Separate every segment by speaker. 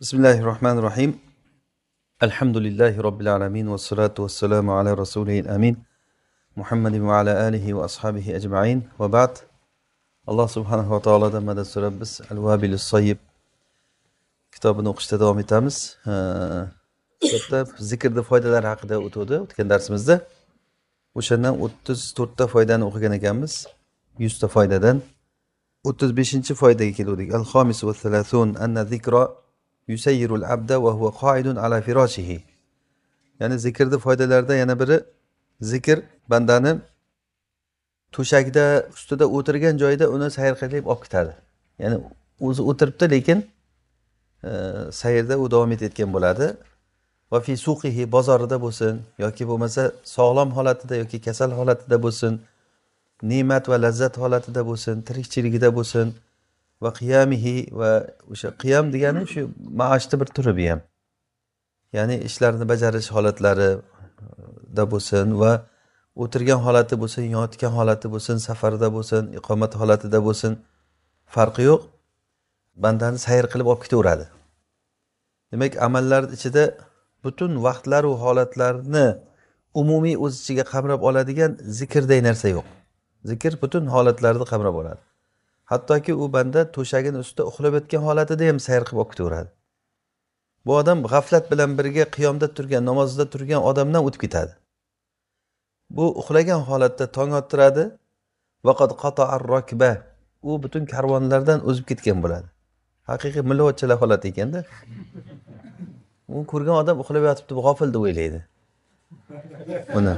Speaker 1: bismillahi rohmanir rohim alhamdulillahi robbil alamin vassalotu vassalamu ala rasulihi amin muhammadin va ala alihi va ashabihi ajmain va ba'd alloh subhanahu va taolodan madad so'rab biz al vabilis soyib kitobini o'qishda davom etamiz kitobda zikrni foydalari haqida o'tuvdi o'tgan darsimizda o'shandan o'ttiz to'rtta foydani o'qigan ekanmiz yuzta foydadan o'ttiz beshinchi foydaga keluvdik al homis va salasun anna zikro yusayyirul abda va huwa qoidun ala firoshihi ya'ni zikrni foydalarida yana biri zikr bandani to'shakda ustida o'tirgan joyida uni sayr qilib olib ketadi ya'ni o'zi o'tiribdi lekin e, sayrda u davom etayotgan bo'ladi va fi suqihi bozorida bo'lsin yoki bo'lmasa sog'lom holatida yoki kasal holatida bo'lsin ne'mat va lazzat holatida bo'lsin tirikchiligida bo'lsin va qiyamihi va o'sha qiyam degani shu maoshni bir turi bu ham ya'ni ishlarni bajarish holatlarida e, bo'lsin va o'tirgan holati bo'lsin yotgan holati bo'lsin safarda bo'lsin iqomat holatida bo'lsin farqi yo'q bandani sayr qilib olib ketaveradi demak amallar ichida butun vaqtlaru holatlarni umumiy o'z ichiga qamrab oladigan zikrday narsa yo'q zikr butun holatlarni qamrab oladi hattoki u banda to'shagini ustida uxlab yotgan holatida ham sayr qilib olib ketaveradi bu odam g'aflat bilan birga qiyomda turgan namozda turgan odamdan o'tib ketadi bu uxlagan holatda tong ottiradi vaqat qatoar rokba u butun karvonlardan o'zib ketgan bo'ladi haqiqiy millovchilar holati ekanda uni ko'rgan odam uxlab yotibdi g'ofil deb o'ylaydi uni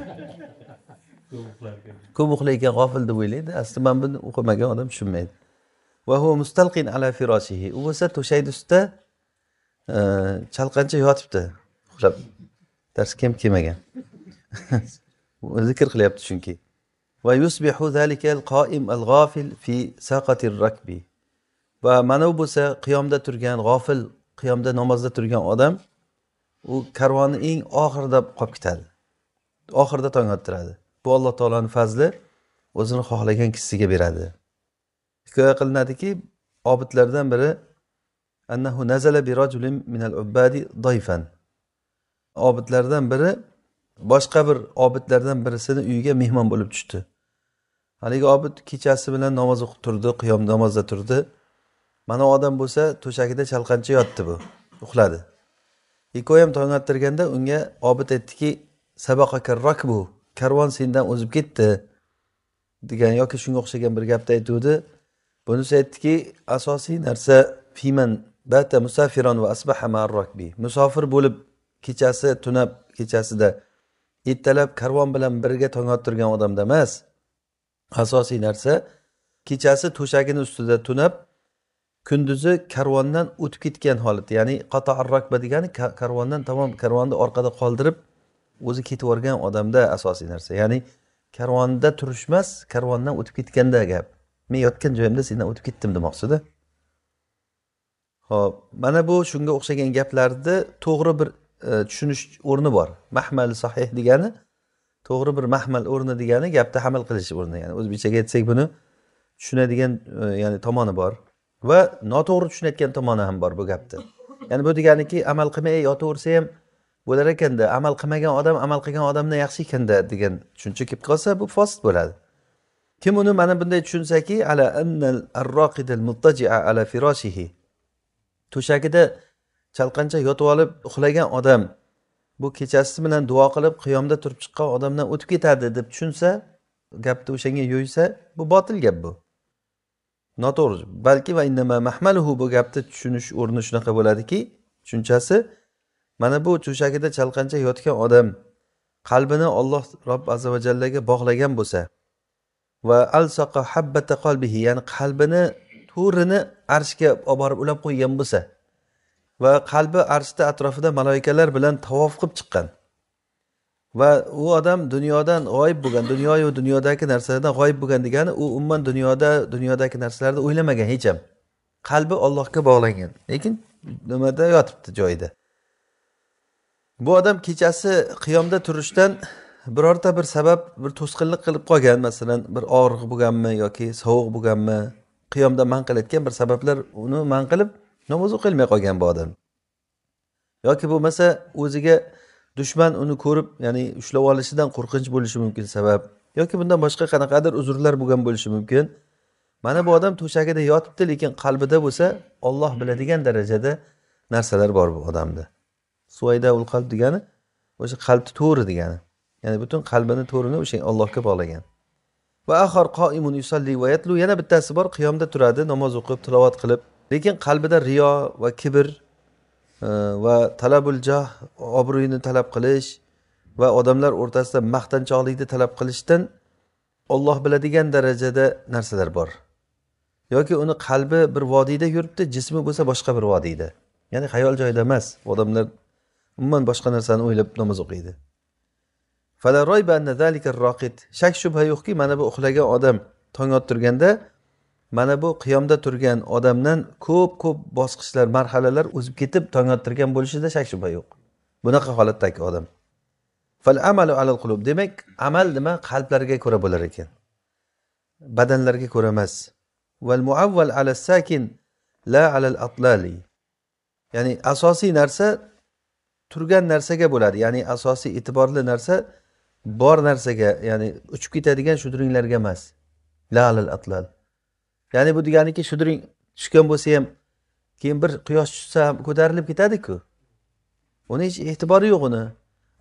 Speaker 1: ko'p uxlar ekan g'ofil deb o'ylaydi aslida mana buni o'qimagan odam tushunmaydi mustalqin ala firoshihi u bo'lsa to'shakni ustida e, chalqancha yotibdi uxlab darsga ham kelmagan zikr qilyapti chunki va yusbihu zalikal qoim al g'ofil fi saqati rakbi va mana u bo'lsa qiyomda turgan g'ofil qiyomda namozda turgan odam u karvonni eng oxirida qolib ketadi oxirida tong ottiradi bu alloh taoloni fazli o'zini xohlagan kishisiga beradi hikoya qilinadiki obidlardan biri annahu nazala bi rajulin minal ubbadi doifan obidlardan biri boshqa bir obidlardan birisini uyiga mehmon bo'lib tushdi haligi obid kechasi bilan namoz o'qib turdi qiyom namozda turdi mana u odam bo'lsa to'shagida chalqancha yotdi bu uxladi ikkovi ham tong ottirganda unga obid aytdiki sabaqa bu karvon sendan o'zib ketdi degan yoki shunga o'xshagan bir gapni aytuvdi bunisi aytdiki asosiy narsa fiman bata musafiron va asbaha marrokbi musofir bo'lib kechasi tunab kechasida ertalab karvon bilan birga tong ottirgan odamda emas asosiy narsa kechasi to'shagini ustida tunab kunduzi karvondan o'tib ketgan holat ya'ni qatoarrokba degani karvondan tamom karvonni orqada qoldirib o'zi ketib yuborgan odamda asosiy narsa ya'ni karvonda turish emas karvondan o'tib ketganda gap men yotgan joyimda sendan o'tib ketdim demoqchida ho'p mana bu shunga o'xshagan gaplarni to'g'ri bir e, tushunish e, o'rni bor mahmal sahih degani to'g'ri bir mahmal o'rni degani gapni hamal qilish o'rni ya'ni o'zbekchaga aytsak buni tushunadigan e, ya'ni tomoni bor va noto'g'ri tushunayotgan tomoni ham bor bu gapni ya'ni bu deganiki amal qilmay yotaversa ham bo'lar ekanda amal qilmagan odam amal qilgan odamdan yaxshi ekanda degan tushuncha kelib qolsa bu fosit bo'ladi kim uni mana bunday tushunsaki ala ala firoshihi to'shagida chalqancha yotib olib uxlagan odam bu kechasi bilan duo qilib qiyomda turib chiqqan odamdan o'tib ketadi deb tushunsa gapni o'shanga yo'ysa bu botil gap bu noto'g'ri balki va innama mahmaluhu bu gapni tushunish o'rni shunaqa bo'ladiki tushunchasi mana bu cho'shagida chalqancha yotgan odam qalbini olloh robb azi vajallaga bog'lagan bo'lsa va al soqa habbata qalbihi ya'ni qalbini turini arshga olib borib ulab qo'ygan bo'lsa va qalbi arshni atrofida maloyikalar bilan tavof qilib chiqqan va u odam dunyodan g'oyib bo'lgan dunyoyu dunyodagi narsalardan g'oyib bo'lgan degani u umuman dunyoda dunyodagi narsalarni o'ylamagan hech ham qalbi ollohga bog'langan lekin nimada yotibdi joyida bu odam kechasi qiyomda turishdan birorta bir sabab bir to'sqinlik qilib qolgan masalan bir og'riq bo'lganmi yoki sovuq bo'lganmi qiyomda man qilayotgan bir sabablar uni man qilib namoz o'qilmay qolgan bu odam yoki bo'lmasa o'ziga dushman uni ko'rib ya'ni ushlab olishidan qo'rqinch bo'lishi mumkin sabab yoki bundan boshqa qanaqadir uzrlar bo'lgan bo'lishi mumkin mana bu odam to'shagida yotibdi lekin qalbida bo'lsa olloh biladigan darajada narsalar bor bu odamda suvaydaul qalb degani o'sha qalbni to'ri degani ya'ni butun qalbini to'rini o'sha allohga bog'lagan va ahor qoimun yusalli va yatlu yana bittasi bor qiyomda turadi namoz o'qib tilovat qilib lekin qalbida riyo va kibr e, va talabul jah obro'yini talab qilish va odamlar o'rtasida maqtanchoqlikni talab qilishdan olloh biladigan darajada narsalar bor yoki uni qalbi bir vodiyda yuribdi jismi bo'lsa boshqa bir vodiyda ya'ni xayol joyida emas odamlar umuman boshqa narsani o'ylab namoz o'qiydi shak shubha yo'qki mana bu uxlagan odam tong ottirganda mana bu qiyomda turgan odamdan ko'p ko'p bosqichlar marhalalar o'zib ketib tong ottirgan bo'lishida shak shubha yo'q bunaqa holatdagi odam fal amalu qulub demak amal nima qalblarga ko'ra bo'lar ekan badanlarga ko'ra emas ala la ya'ni asosiy narsa turgan narsaga bo'ladi ya'ni asosiy e'tiborli narsa bor narsaga ya'ni uchib ketadigan shudringlarga emas lalil atlal ya'ni bu deganiki shudring tushgan bo'lsa ham keyin bir quyosh tushsa ham ko'tarilib ketadiku uni hech e'tibori yo'q uni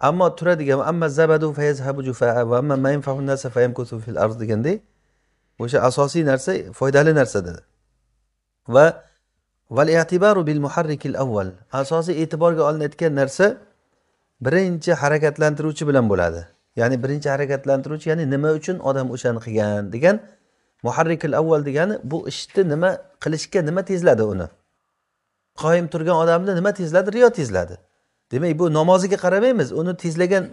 Speaker 1: ammo turadigan amma zabadu fayazhabu jufaa va amma maynfahu nasa fayamkutu fil ard deganday o'sha asosiy narsa foydali narsa dedi va val bil muharrikil avval asosiy e'tiborga olinayotgan narsa birinchi harakatlantiruvchi bilan bo'ladi ya'ni birinchi harakatlantiruvchi ya'ni nima uchun odam o'shani qilgan degan muharrikil avval degani bu ishni nima qilishga nima tezladi uni qoyim turgan odamni nima tezladi riyo tezladi demak bu namoziga qaramaymiz uni tezlagan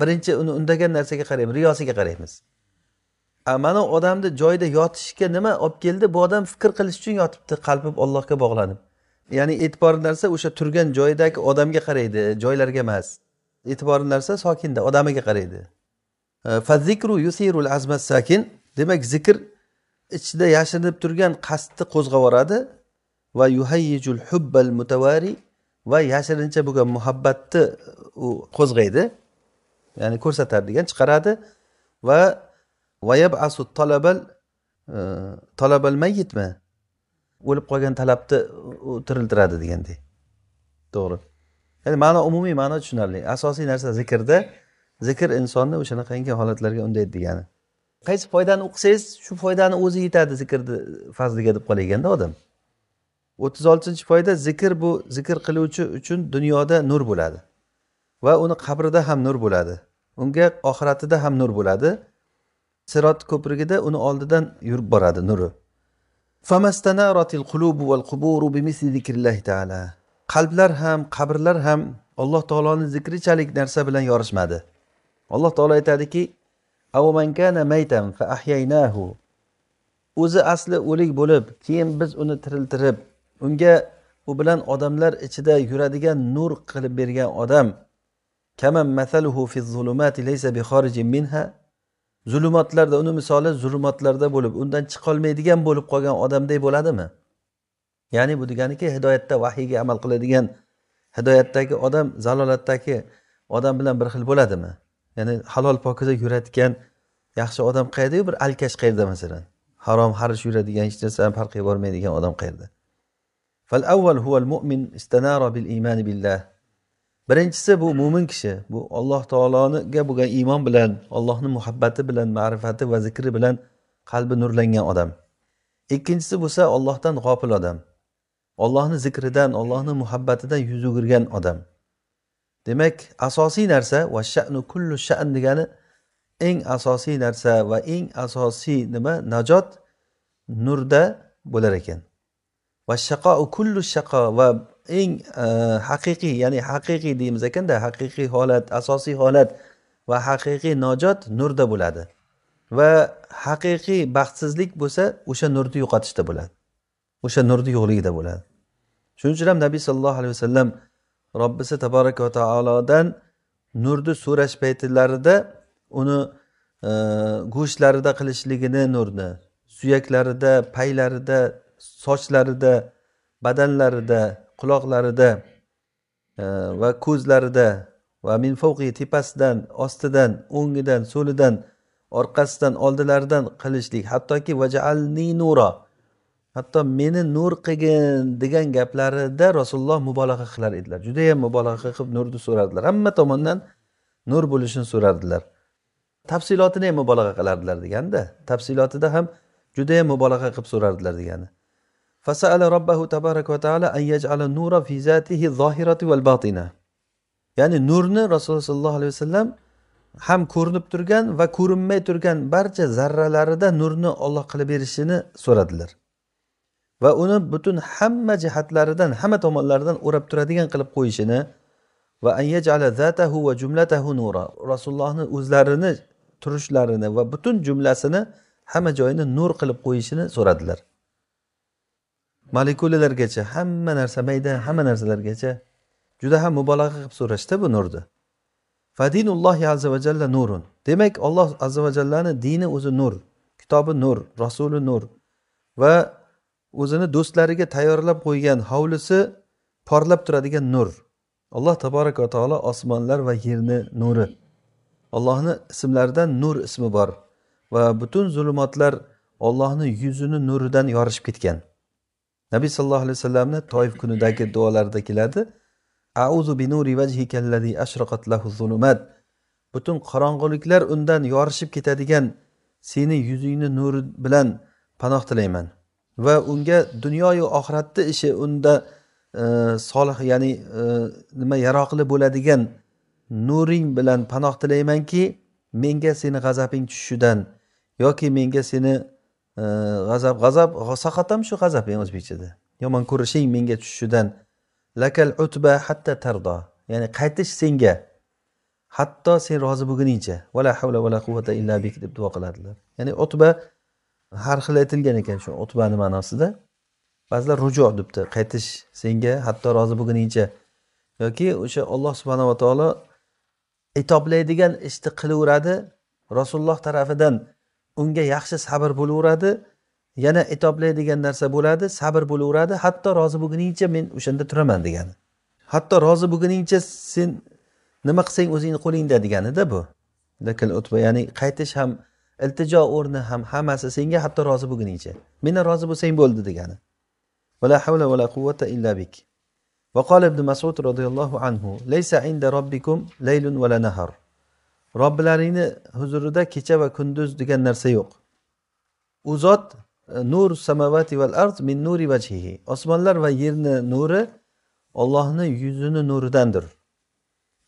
Speaker 1: birinchi uni undagan narsaga qaraymiz riyosiga qaraymiz mana odamni joyida yotishga nima olib keldi bu odam fikr qilish uchun yotibdi qalbi ollohga bog'lanib ya'ni e'tiborli narsa o'sha turgan joyidagi odamga qaraydi joylarga emas e'tiborli narsa sokinda odamiga qaraydi fazikru yusirul azma sakin demak zikr ichida yashirinib turgan qasdni qo'zg'ab yuboradi va yuhayyijul hubbal mutavari va yashirincha bo'lgan muhabbatni u qo'zg'aydi ya'ni ko'rsatadi degan chiqaradi va vayabasu talabal talabal mayitmi o'lib qolgan talabni tiriltiradi degandek to'g'ri ya'ni ma'no umumiy ma'no tushunarli asosiy narsa zikrda zikr insonni o'shanaqangi holatlarga undaydi degani qaysi foydani o'qisangiz shu foydani o'zi yetadi zikrni fazliga deb qolaganda odam o'ttiz oltinchi foyda zikr bu zikr qiluvchi uchun dunyoda nur bo'ladi va uni qabrida ham nur bo'ladi unga oxiratida ham nur bo'ladi sirot ko'prigida uni oldidan yurib boradi nuri qalblar ham qabrlar ham alloh taoloni zikrichalik narsa bilan yorishmadi alloh taolo aytadiki o'zi asli o'lik bo'lib keyin biz uni tiriltirib unga u bilan odamlar ichida yuradigan nur qilib bergan odam zulmatlarda uni misoli zulmatlarda bo'lib undan chiqolmaydigan bo'lib qolgan odamday bo'ladimi ya'ni bu deganiki hidoyatda vahiyga amal qiladigan hidoyatdagi odam zalolatdagi odam bilan bir xil bo'ladimi ya'ni halol pokiza yuradigan yaxshi odam qayerdayu bir alkash qayerda masalan harom xarish yuradigan hech narsa farqi bormaydigan odam qayerda فالأول mu'min istanara bil بالإيمان billah birinchisi bu mo'min kishi bu alloh taologa bo'lgan iymon bilan allohni muhabbati bilan ma'rifati va zikri bilan qalbi nurlangan odam ikkinchisi bo'lsa ollohdan g'ofil odam ollohni zikridan ollohni muhabbatidan yuz o'girgan odam demak asosiy narsa va shanu kullu shan degani eng asosiy narsa va eng asosiy nima najot nurda bo'lar ekan va shaqo kullu shaqo va eng e, haqiqiy ya'ni haqiqiy deymiz ekanda haqiqiy holat asosiy holat va haqiqiy nojot nurda bo'ladi va haqiqiy baxtsizlik bo'lsa o'sha nurni yo'qotishda bo'ladi o'sha nurni yo'qligida bo'ladi shuning uchun ham nabiy sollallohu alayhi vasallam robbisi taboraka va taolodan nurni so'rash paytlarida uni e, go'shtlarida qilishligini nurni suyaklarida paylarida sochlarida badanlarida quloqlarida e, va ko'zlarida va min tepasidan ostidan o'ngidan so'lidan orqasidan oldilaridan qilishlik hattoki vajalni nuro hatto meni nur qilgin degan gaplarida rasululloh mubolag'a qilar edilar judayam mubolag'a qilib nurni so'rardilar hamma tomondan nur bo'lishini so'rardilar tafsilotini ham mubolag'a qilardilar deganda tafsilotida ham judayam mubolag'a qilib so'rardilar degani ya'ni nurni rasululloh sollallohu alayhi vasallam ham ko'rinib turgan va ko'rinmay turgan barcha zarralarida nurni olloh qilib berishini so'radilar va uni butun hamma jihatlaridan hamma tomonlaridan o'rab turadigan qilib qo'yishini va anyajala zatahu va jumlatahu nura rasulullohni o'zlarini turishlarini va butun jumlasini hamma joyini nur qilib qo'yishini so'radilar molekulalargacha hamma narsa mayda hamma narsalargacha juda ham mubolag'a qilib so'rashdi bu nurni fadinullohi azza va jalla nurun demak olloh azza va jallani dini o'zi nur kitobi nur rasuli nur va o'zini do'stlariga tayyorlab qo'ygan hovlisi porlab turadigan nur alloh taboraka va taolo osmonlar va yerni nuri allohni ismlaridan nur ismi bor va butun zulumotlar ollohni yuzini nuridan yorishib ketgan nabiy sallallohu alayhi vasallamni toif kunidagi duolarida keladi auzu bi vajhikallazi ashraqat lahu zulumat butun qorong'uliklar undan yorishib ketadigan seni yuzingni nuri bilan panoh tilayman va unga dunyoyu oxiratni ishi unda e, solih ya'ni e, nima yaroqli bo'ladigan nuring bilan panoh tilaymanki menga seni g'azabing tushishidan yoki menga seni g'azab g'azab saqat ham shu g'azab o'zbekchada yomon ko'rishing menga tushishidan lakal utba hatta tardo ya'ni qaytish senga hatto sen rozi bo'lguningcha vala havla vala quvvata illa bik deb duo qiladilar ya'ni utba har xil aytilgan ekan shu utbani ma'nosida ba'zilar rujo debdi qaytish senga hatto rozi bo'lguningcha yoki o'sha olloh subhanava taolo itoblaydigan ishni qilaveradi rasululloh tarafidan unga yaxshi sabr bo'laveradi yana etoblaydigan narsa bo'ladi sabr bo'laveradi hatto rozi bo'lguningcha men o'shanda turaman degani hatto rozi bo'lguningcha sen nima qilsang o'zingni qo'lingda deganida bu lakal utba ya'ni qaytish ham iltijo o'rni ham hammasi senga hatto rozi bo'lguningcha mendan rozi bo'lsang bo'ldi degani vala havla vala quvvata illa bik va ibn masud roziyallohu anhu laysa inda robbikum laylun vala nahar robbilaringni huzurida kecha va kunduz degan narsa yo'q u zot e, nur samavati val ard min nuri vajhihi osmonlar va yerni nuri ollohni yuzini nuridandir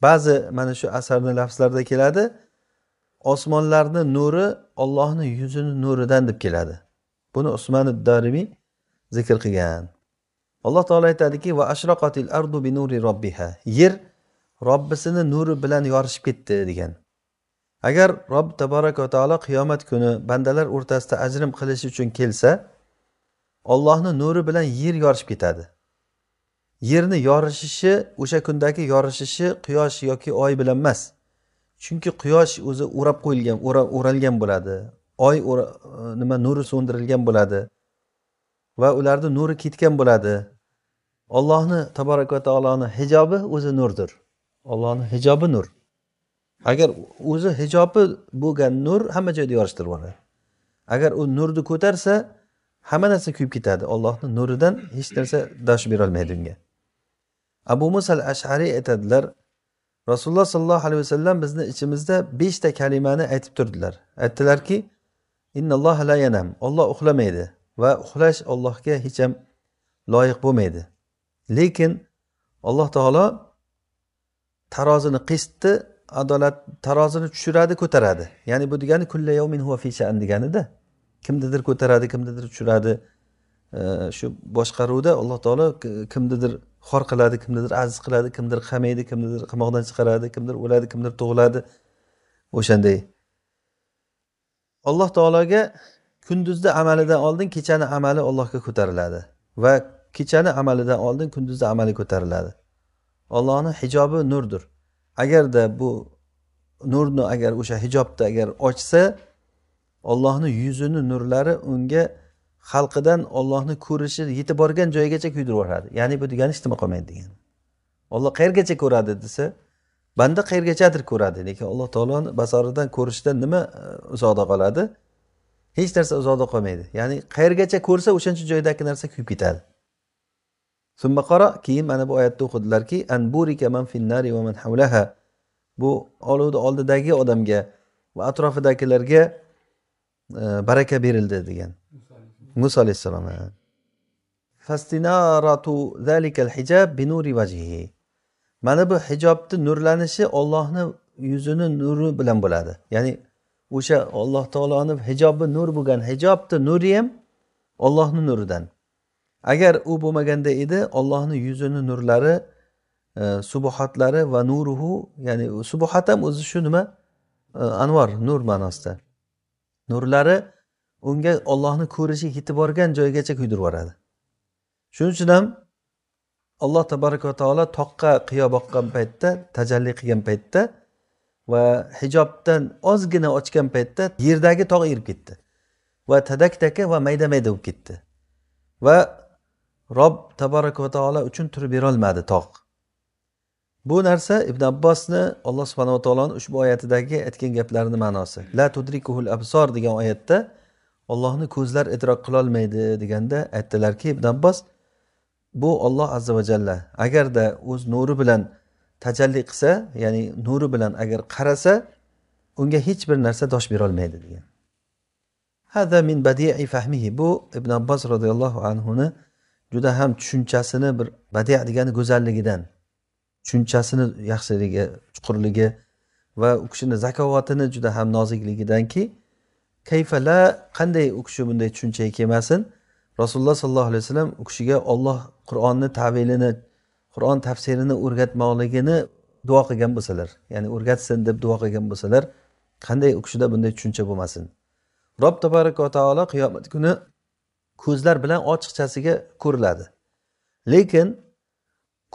Speaker 1: ba'zi mana shu asarni lafzlarida keladi osmonlarni nuri ollohni yuzini nuridan deb keladi buni usmon darimiy zikr qilgan alloh taolo aytadiki va ashroqotil ardu bi nuri robbiha yer robbisini nuri bilan yorishib ketdi degan agar robbi tabaraka va taolo qiyomat kuni bandalar o'rtasida ajrim qilish uchun kelsa ollohni nuri bilan yer yorishib ketadi yerni yorishishi o'sha kundagi yorishishi quyosh yoki oy bilan emas chunki quyosh o'zi o'rab qo'yilgan o'ralgan bo'ladi oy e, nima nuri so'ndirilgan bo'ladi va ularni nuri ketgan bo'ladi ollohni va taoloni hijobi o'zi nurdir ollohni hijobi nur agar o'zi hijobi bo'lgan nur hamma joyda yorishtirib yuboradi agar u nurni ko'tarsa hamma narsa kuyib ketadi ollohni nuridan hech narsa dosh berolmaydi unga abu musal ashariy aytadilar rasululloh sollallohu alayhi vasallam bizni ichimizda beshta kalimani aytib turdilar aytdilarki innalloh la yanam olloh uxlamaydi va uxlash ollohga hech ham loyiq bo'lmaydi lekin alloh taolo tarozini qisitni adolat tarozini tushiradi ko'taradi ya'ni bu degani kullayavmin huva fi shan deganida kimnidir ko'taradi kimnidir tushiradi shu boshqaruvda alloh taolo kimnidir xor qiladi kimnidir aziz qiladi kimdir qamaydi kimnidir qamoqdan chiqaradi kimdir o'ladi kimdir tug'iladi o'shanday alloh taologa kunduzni amalidan oldin kechani amali allohga ko'tariladi va kechani amalidan oldin kunduzni amali ko'tariladi allohni hijobi nurdir agarda bu nurni agar o'sha hijobni agar ochsa ollohni yuzini nurlari unga xalqidan ollohni ko'rishi yetib borgan joyigacha kuydirib yuboradi ya'ni bu degani hech nima qolmaydi degani olloh qayergacha ko'radi desa banda qayergachadir ko'radi lekin alloh taoloni basoridan ko'rishdan nima e, uzoqda qoladi hech narsa uzoqda qolmaydi ya'ni qayergacha ko'rsa o'shancha joydagi narsa kuyib ketadi summaqaro keyin mana bu oyatda o'qidilarki anburika man finnari va man havlaha bu olovni oldidagi odamga va atrofidagilarga e, baraka berildi degan muso alayhissalom fastinaratu zalikal hijab binuri vajhihi mana bu hijobni nurlanishi ollohni yuzini nuri bilan bo'ladi ya'ni o'sha olloh taoloni hijobi nur bo'lgan hijobni nuri ham ollohni nuridan agar u bo'lmaganda edi ollohni yuzini nurlari e, subuhatlari va nuruhu ya'ni subuhat ham o'zi shu nima e, anvar nur ma'nosida nurlari unga ollohni ko'rishi yetib borgan joygacha kuydirib yuboradi shuning uchun ham alloh tabaraka taolo toqqa qiyo boqqan paytda tajalli qilgan paytda va hijobdan ozgina ochgan paytda yerdagi tog' erib ketdi va tadak taka va mayda mayda bo'lib ketdi va rob tabarak va taolo uchun turib berolmadi tog' bu narsa ibn abbosni alloh subhanava taoloni ushbu oyatidagi aytgan gaplarini ma'nosi la tudrikuhul absor degan oyatda ollohni ko'zlar idrok qilolmaydi deganda aytdilarki ibn abbos bu olloh azza va jalla agarda o'z nuri bilan tajalli qilsa ya'ni nuri bilan agar qarasa unga hech bir narsa dosh berolmaydi degan hada min badii fahmihi bu ibn abbos roziyallohu anhuni juda ham tushunchasini bir badiya degani go'zalligidan tushunchasini yaxshiligi chuqurligi va u kishini zakovatini juda ham nozikligidanki kayfala qanday u kishi bunday tushunchaga kelmasin rasululloh sollallohu alayhi vasallam u kishiga olloh qur'onni tavilini qur'on tafsirini o'rgatmoqligini duo qilgan bo'lsalar ya'ni o'rgatsin deb duo qilgan bo'lsalar qanday u kishida bunday tushuncha bo'lmasin rob tabaraka taolo qiyomat kuni ko'zlar bilan ochiqchasiga ko'riladi lekin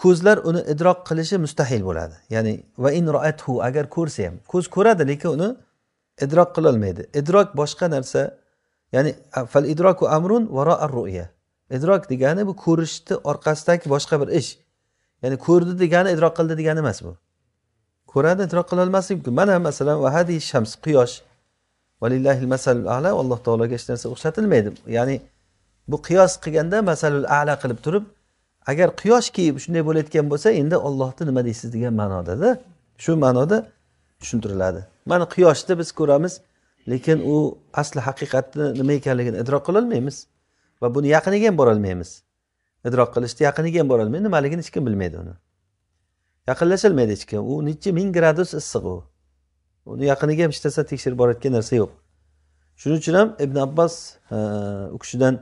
Speaker 1: ko'zlar uni idrok qilishi mustahil bo'ladi ya'ni va in roathu agar ko'rsa ham ko'z ko'radi lekin uni idrok qilolmaydi idrok boshqa narsa ya'ni fal idroku amrun varo ar ruya idrok degani bu ko'rishni orqasidagi boshqa bir ish ya'ni ko'rdi degani idrok qildi degani emas bu ko'radi idrok qilolmasligi mumkin mana masalan vahadi shams quyosh valillahi masal ala alloh taologa hech narsa o'xshatilmaydi ya'ni bu qiyos qilganda masalul ala qilib turib agar quyoshki kiyib shunday bo'layotgan bo'lsa endi ollohni nima deysiz degan ma'nodada shu ma'noda tushuntiriladi mana quyoshni biz ko'ramiz lekin u asli haqiqatni nima ekanligini idrok qilolmaymiz va buni yaqiniga ham borolmaymiz idrok qilishni yaqiniga ham borolmaymiz nimaligini hech kim bilmaydi uni yaqinlasholmaydi hech kim u nechi ming gradus issiq u uni yaqiniga ham hech narsa tekshirib borayotgan narsa yo'q shuning uchun ham ibn abbos u kishidan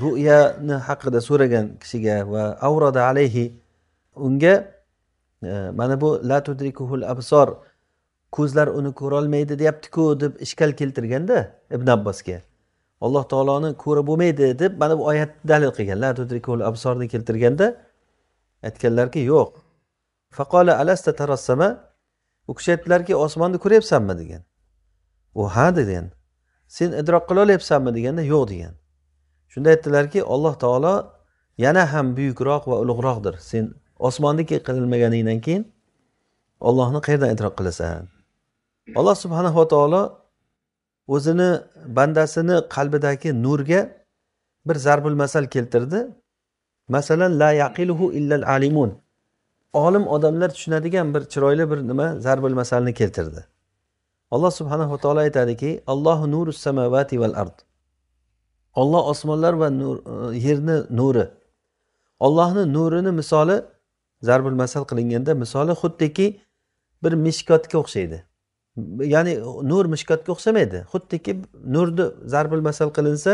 Speaker 1: ru'yani haqida so'ragan kishiga va avrada alayhi unga e, mana bu la tudrikuhul absor ko'zlar uni ko'rolmaydi deyaptiku deb ishkal keltirganda ibn abbosga alloh taoloni ko'ra bo'lmaydi deb mana bu oyatni dalil qilgan latudrikuhul tudrikul absorni keltirganda aytganlarki yo'q faqola alasta tarassama u kishi aytdilarki osmonni ko'ryapsanmi degan u ha degan sen idrok qila olyapsanmi deganda yo'q degan shunda aytdilarki alloh taolo yana ham buyukroq va ulug'roqdir sen osmondagi qilinmaganingdan keyin ollohni qayerdan idrok qilasan alloh subhanava taolo o'zini bandasini qalbidagi nurga bir zarbul masal keltirdi masalan la yaqiluhu illal alimun olim odamlar tushunadigan bir chiroyli bir nima zarbul masalni keltirdi alloh subhanava taolo aytadiki allohu nuru samavati val ard olloh osmonlar va nur, e, yerni nuri ollohni nurini misoli zarbul masal qilinganda misoli xuddiki bir mishkotga o'xshaydi ya'ni nur mishkotga o'xshamaydi xuddiki nurni zarbul masal qilinsa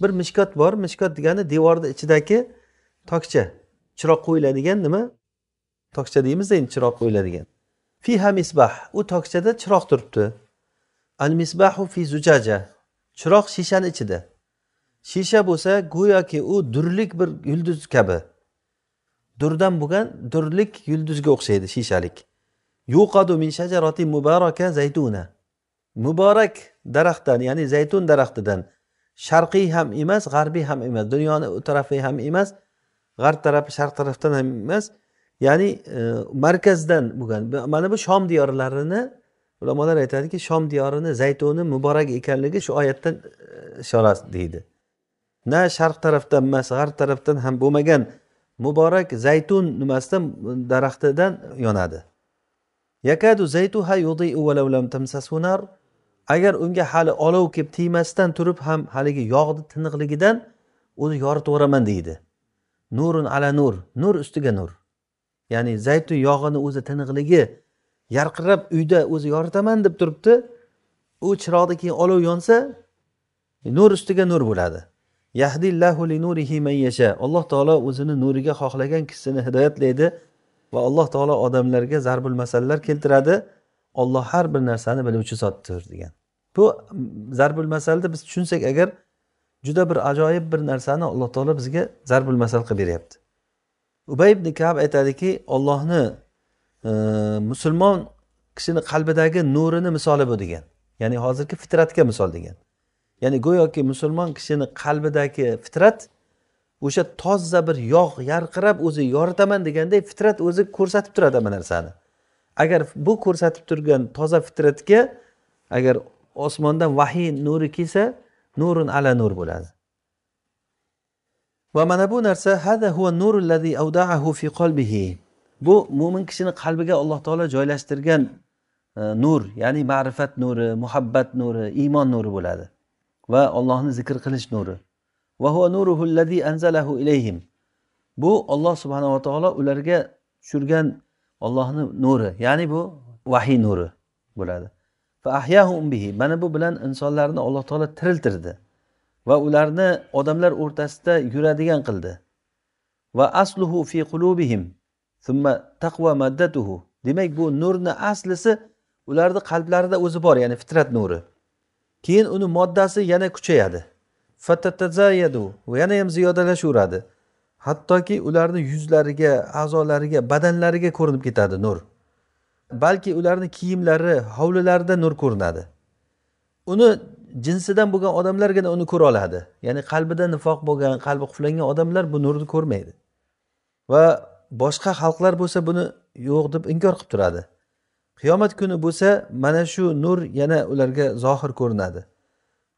Speaker 1: bir mishkot bor mishkot degani devorni ichidagi tokcha chiroq qo'yiladigan nima tokcha deymizda endi chiroq qo'yiladigan fiha misbah u tokchada chiroq turibdi al misbahu fi zujaja chiroq shishani ichida shisha bo'lsa go'yoki u durlik bir yulduz kabi durdan bo'lgan durlik yulduzga o'xshaydi shishalik yuqadu min shajarati mubaraka zaytuna muborak daraxtdan ya'ni zaytun daraxtidan sharqiy ham emas g'arbiy ham emas dunyoni u tarafi ham emas g'arb tarafi sharq tarafdan ham emas ya'ni e, markazdan bo'lgan mana bu shom diyorlarini ulamolar aytadiki shom diyorini zaytuni muborak ekanligi shu oyatdan e, ishora deydi na sharq tarafdan emas g'arb tarafdan ham bo'lmagan muborak zaytun nimasidan daraxtidan yonadi yakadu zaytuha yudiu lam agar unga hali olov kelib tegmasdan turib ham haligi yog'ni tiniqligidan uni yuboraman deydi nurun ala nur nur ustiga nur ya'ni zaytun yog'ini o'zi tiniqligi yarqirab uyda o'zi yoritaman deb turibdi u chiroqda keyin olov yonsa nur ustiga nur bo'ladi yahdillahu yasha alloh taolo o'zini nuriga xohlagan kishini hidoyatlaydi va alloh taolo odamlarga zarbul masallar keltiradi olloh har bir narsani biluvchi zotdir degan bu zarbul masalni biz tushunsak agar juda bir ajoyib bir narsani alloh taolo bizga zarbul masal qilib beryapti ubay ibn kab aytadiki ollohni e, musulmon kishini qalbidagi nurini misoli bu degan ya'ni hozirgi fitratga misol degan ya'ni go'yoki musulmon kishini qalbidagi fitrat o'sha toza bir yog' yarqirab o'zi yoritaman deganday fitrat o'zi ko'rsatib turadi hamma narsani agar bu ko'rsatib turgan toza fitratga agar osmondan vahiy nuri kelsa nurun ala nur bo'ladi va mana bu narsa hada fi qalbihi bu mo'min kishini qalbiga alloh taolo joylashtirgan e, nur ya'ni ma'rifat nuri muhabbat nuri iymon nuri bo'ladi va ollohni zikr qilish nuri bu olloh subhanava taolo ularga tushirgan ollohni nuri ya'ni bu vahiy nuri bo'ladi mana bu bilan insonlarni alloh taolo tiriltirdi va ularni odamlar o'rtasida yuradigan qildi va asluhu fi qulubihim summa taqva maddatuhu demak bu nurni aslisi ularni qalblarida o'zi bor ya'ni fitrat nuri keyin uni moddasi yana kuchayadi fatatazayadu va yana ham ziyodalashaveradi hattoki ularni yuzlariga a'zolariga badanlariga ko'rinib ketadi nur balki ularni kiyimlari hovlilarida nur ko'rinadi uni jinsidan bo'lgan odamlargina uni ko'ra oladi ya'ni qalbida nifoq bo'lgan qalbi quflangan odamlar bu nurni ko'rmaydi va boshqa xalqlar bo'lsa buni yo'q deb inkor qilib turadi qiyomat kuni bo'lsa mana shu nur yana ularga zohir ko'rinadi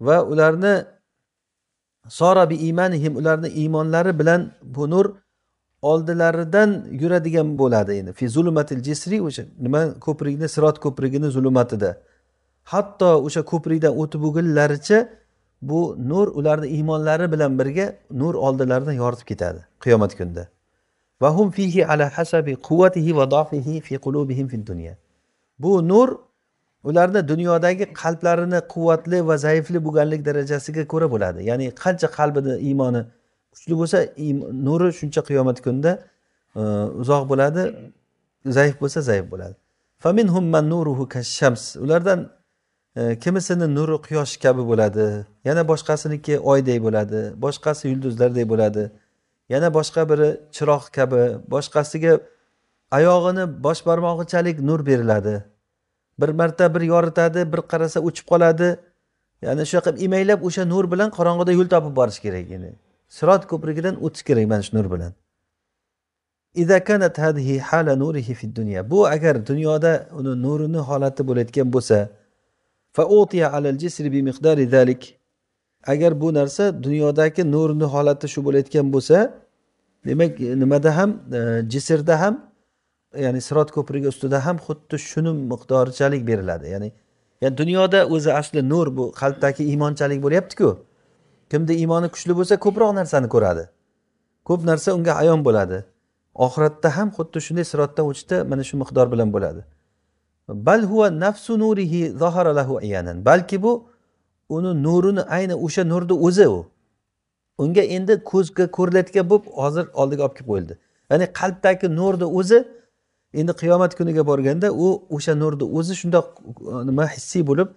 Speaker 1: va ularni sorabi bi imanihim ularni iymonlari bilan bu nur oldilaridan yuradigan bo'ladi endi fi zulmatil jisri o'sha nima ko'prikni sirot ko'prigini zulmatida hatto o'sha ko'prikdan o'tib o'gunlaricha bu nur ularni iymonlari bilan birga nur oldilaridan yoritib ketadi qiyomat kunida va hum fihi ala hasabi quvvatihi va dafihi fi qulubihim fi dunya bu nur ularni dunyodagi qalblarini quvvatli va zaifli bo'lganlik darajasiga ko'ra bo'ladi ya'ni qancha qalbini iymoni kuchli bo'lsa nuri shuncha qiyomat kunida e, uzoq bo'ladi zaif bo'lsa zaif bo'ladi ulardan e, kimisini nuri quyosh kabi bo'ladi yana boshqasiniki oyday bo'ladi boshqasi yulduzlarday bo'ladi yana boshqa biri chiroq kabi boshqasiga oyog'ini bosh barmog'ichalik nur beriladi bir marta bir yoritadi bir qarasa o'chib qoladi ya'ni shunaqa qilib imaylab o'sha nur bilan qorong'ida yo'l topib borish kerak yani sirot ko'prigidan o'tish kerak mana shu nur bilan bu agar dunyoda uni nurini holati bo'layotgan bo'lsa agar bu narsa dunyodagi nurini holati shu bo'layotgan bo'lsa demak nimada ham e, jisrda ham ya'ni sirot ko'prigi ustida ham xuddi shuni miqdorichalik beriladi ya'ni ya'ni dunyoda o'zi asli nur bu qalbdagi iymonchalik bo'lyaptiku kimni iymoni kuchli bo'lsa ko'proq narsani ko'radi ko'p narsa unga ayon bo'ladi oxiratda ham xuddi shunday sirotdan o'tishda mana shu miqdor bilan bo'ladi bal huva nafsu nurihi lahu ayanan balki bu uni nurini ayni o'sha nurni o'zi u unga endi ko'zga ko'rilayotgan bo'lib hozir oldiga olib kelib qo'yildi ya'ni qalbdagi nurni o'zi endi qiyomat kuniga borganda u o'sha nurni o'zi shundoq e, nima hissiy bo'lib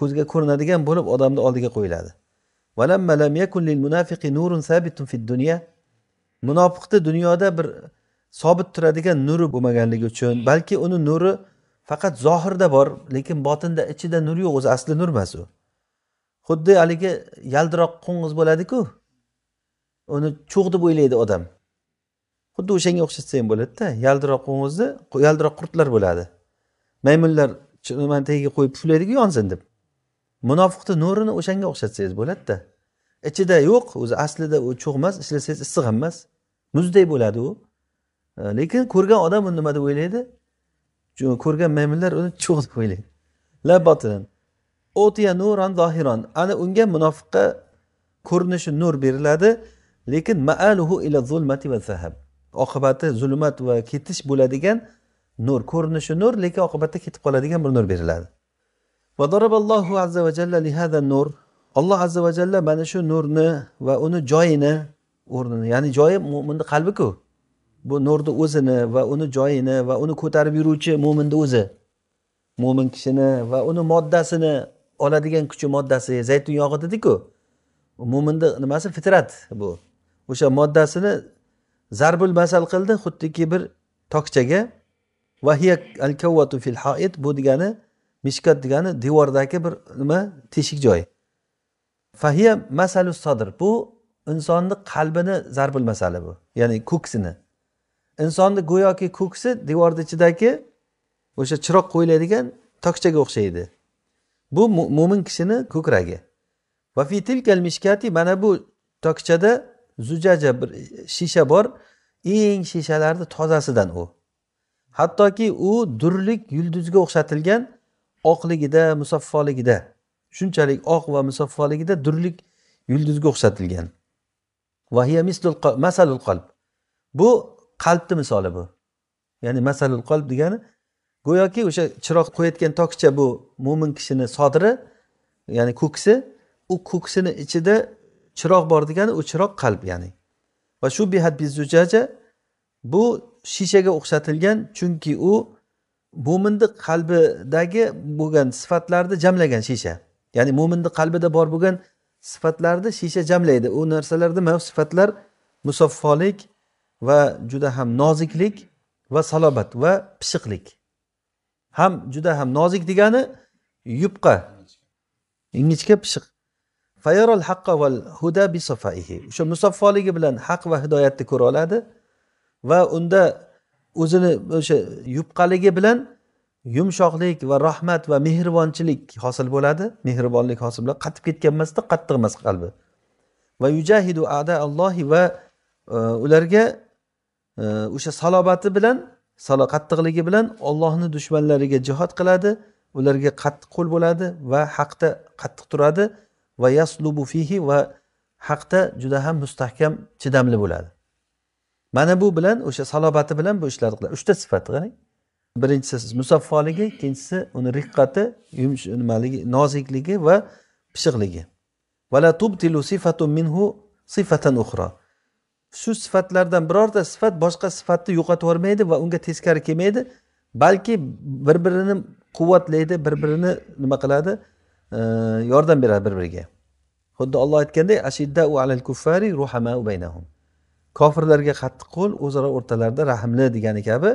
Speaker 1: ko'zga ko'rinadigan bo'lib odamni oldiga qo'yiladi munofiqni dunyoda bir sobit turadigan nuri bo'lmaganligi uchun balki uni nuri faqat zohirda bor lekin botinda ichida nur yo'q o'zi asli nur emas u xuddi haligi yaldiroq qo'ng'iz bo'ladiku uni cho'g' deb o'ylaydi odam xuddi o'shanga o'xshatsa ham bo'ladida yaldiroq qo'ng'izni yaldiroq qurtlar bo'ladi maymunlar nimani tagiga qo'yib puflaydiku yonsin deb munofiqni nurini o'shanga o'xshatsangiz bo'ladida ichida yo'q o'zi aslida u cho'g' emas ishlasangiz issiq ham emas muzday bo'ladi u e, lekin ko'rgan odam uni nima deb o'ylaydi ko'rgan maymunlar uni cho'g' deb o'ylaydi la botinan o'tiya nuran zohiron ana unga munofiqqa ko'rinishi nur beriladi lekin maaluhu ila zulmati va zahab oqibati zulmat va ketish bo'ladigan nur ko'rinishi nur lekin oqibatda ketib qoladigan bir nur beriladi vadoraballohu azza va jalla nur alloh azza va jalla mana shu nurni va uni joyini o'rnini ya'ni joyi mo'minni qalbiku bu nurni o'zini va uni joyini va uni ko'tarib yuruvchi mo'minni o'zi mo'min kishini va uni moddasini oladigan kuchi moddasi zaytun yog'i dediku mo'minni nimasi fitrat bu o'sha moddasini zarbul masal qildi xuddiki bir tokchaga vahiya al kavvatu fil hoit bu degani mishkat degani devordagi bir nima teshik joy fahiya masalu sodr bu insonni qalbini zarbul masali bu ya'ni ko'ksini insonni go'yoki ko'ksi devorni ichidagi o'sha chiroq qo'yiladigan tokchaga o'xshaydi bu mo'min kishini ko'kragi va fi tilkal mishkati mana bu tokchada zujaja bir shisha bor eng shishalarni tozasidan u hattoki u durlik yulduzga o'xshatilgan oqligida musaffoligida shunchalik oq va musaffoligida durlik yulduzga o'xshatilgan masalul qalb bu qalbni misoli bu ya'ni masalul qalb degani go'yoki o'sha chiroq qo'yayotgan tokcha bu mo'min kishini sodiri ya'ni ko'ksi u ko'ksini ichida chiroq bor degani u chiroq qalb ya'ni va shu bihat bizujaja bu shishaga o'xshatilgan chunki u mo'minni qalbidagi bo'lgan sifatlarni jamlagan shisha ya'ni mo'minni qalbida bor bo'lgan sifatlarni shisha jamlaydi u narsalar nima sifatlar musaffolik va juda ham noziklik va salobat va pishiqlik ham juda ham nozik degani yupqa ingichka pishiq fayarol haqqa val huda bi o'sha musaffoligi bilan haq va hidoyatni ko'ra oladi va unda o'zini o'sha yupqaligi bilan yumshoqlik va rahmat va mehribonchilik hosil bo'ladi mehribonlik hosil bo'ladi qatib ketgan emasda qattiq emas qalbi va yujahidu ada allohi va e, ularga e, o'sha salobati bilan salo qattiqligi bilan ollohni dushmanlariga jihod qiladi ularga qattiq qo'l bo'ladi va haqda qattiq turadi va yaslubu fihi va haqda juda ham mustahkam chidamli bo'ladi mana bu bilan o'sha salobati bilan bu ishlarni qiladi uchta sifat qarang birinchisi musaffoligi ikkinchisi uni riqqati nimaligi nozikligi va pishiqligi minhu sifatan uxra shu sifatlardan birorta sifat boshqa sifatni yo'qotib yubormaydi va unga teskari kelmaydi balki bir birini quvvatlaydi bir birini nima qiladi yordam beradi bir biriga xuddi olloh aytganday ashiddau alal kuffari ruhamau baynahum kofirlarga qattiq qo'l o'zaro o'rtalarida rahmli degani kabi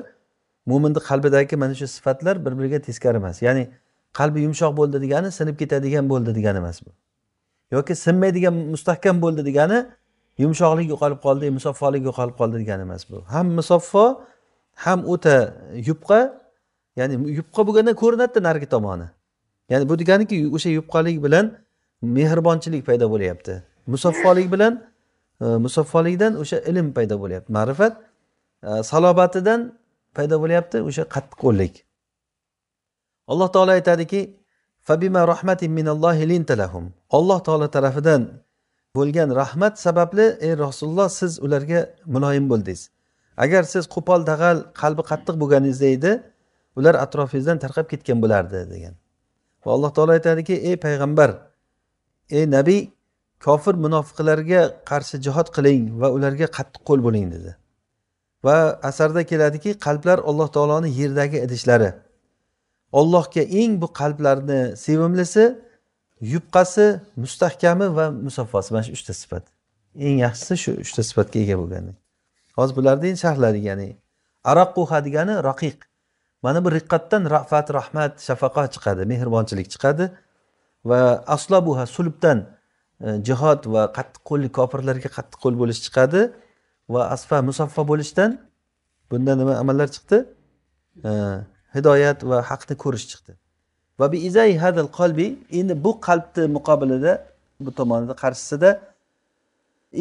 Speaker 1: mo'minni qalbidagi mana shu sifatlar bir biriga teskari emas ya'ni qalbi yumshoq bo'ldi degani sinib ketadigan bo'ldi degani emas bu yoki sinmaydigan mustahkam bo'ldi degani yumshoqlik yo'qolib qoldi musaffolik yo'qolib qoldi degani emas bu ham musaffo ham o'ta yupqa ya'ni yupqa bo'lganda ko'rinadida narigi tomoni ya'ni bu deganiki o'sha yupqalik bilan mehribonchilik paydo bo'lyapti musaffolik bilan e, musaffolikdan o'sha ilm paydo bo'lyapti ma'rifat e, salobatidan paydo bo'lyapti o'sha qattiqqo'llik alloh taolo aytadiki fabima minallohi lintalahum alloh taolo tarafidan bo'lgan rahmat sababli ey rasululloh siz ularga muloyim bo'ldingiz agar siz qo'pol dag'al qalbi qattiq bo'lganingizda edi ular atrofingizdan tarqab ketgan bo'lardi degan va alloh taolo aytadiki ey payg'ambar ey nabiy kofir munofiqlarga qarshi jihod qiling va ularga qattiq qo'l bo'ling dedi va asarda keladiki qalblar alloh taoloni yerdagi idishlari ollohga eng bu qalblarni sevimlisi yupqasi mustahkami va musaffasi mana shu uchta sifat eng yaxshisi shu uchta sifatga ega bo'lgan hozir bularni endi ya'ni araqquha degani raqiq mana bu riqqatdan rafat rahmat shafaqat chiqadi mehribonchilik chiqadi va bu sulbdan e, jihod va qattiq qattiqqo'llik kofirlarga qo'l bo'lish chiqadi va asfa musaffo bo'lishdan bunda nima amallar chiqdi e, hidoyat va haqni ko'rish chiqdi va bi izay hadal qalbi endi bu qalbni muqobilida bu tomonida qarshisida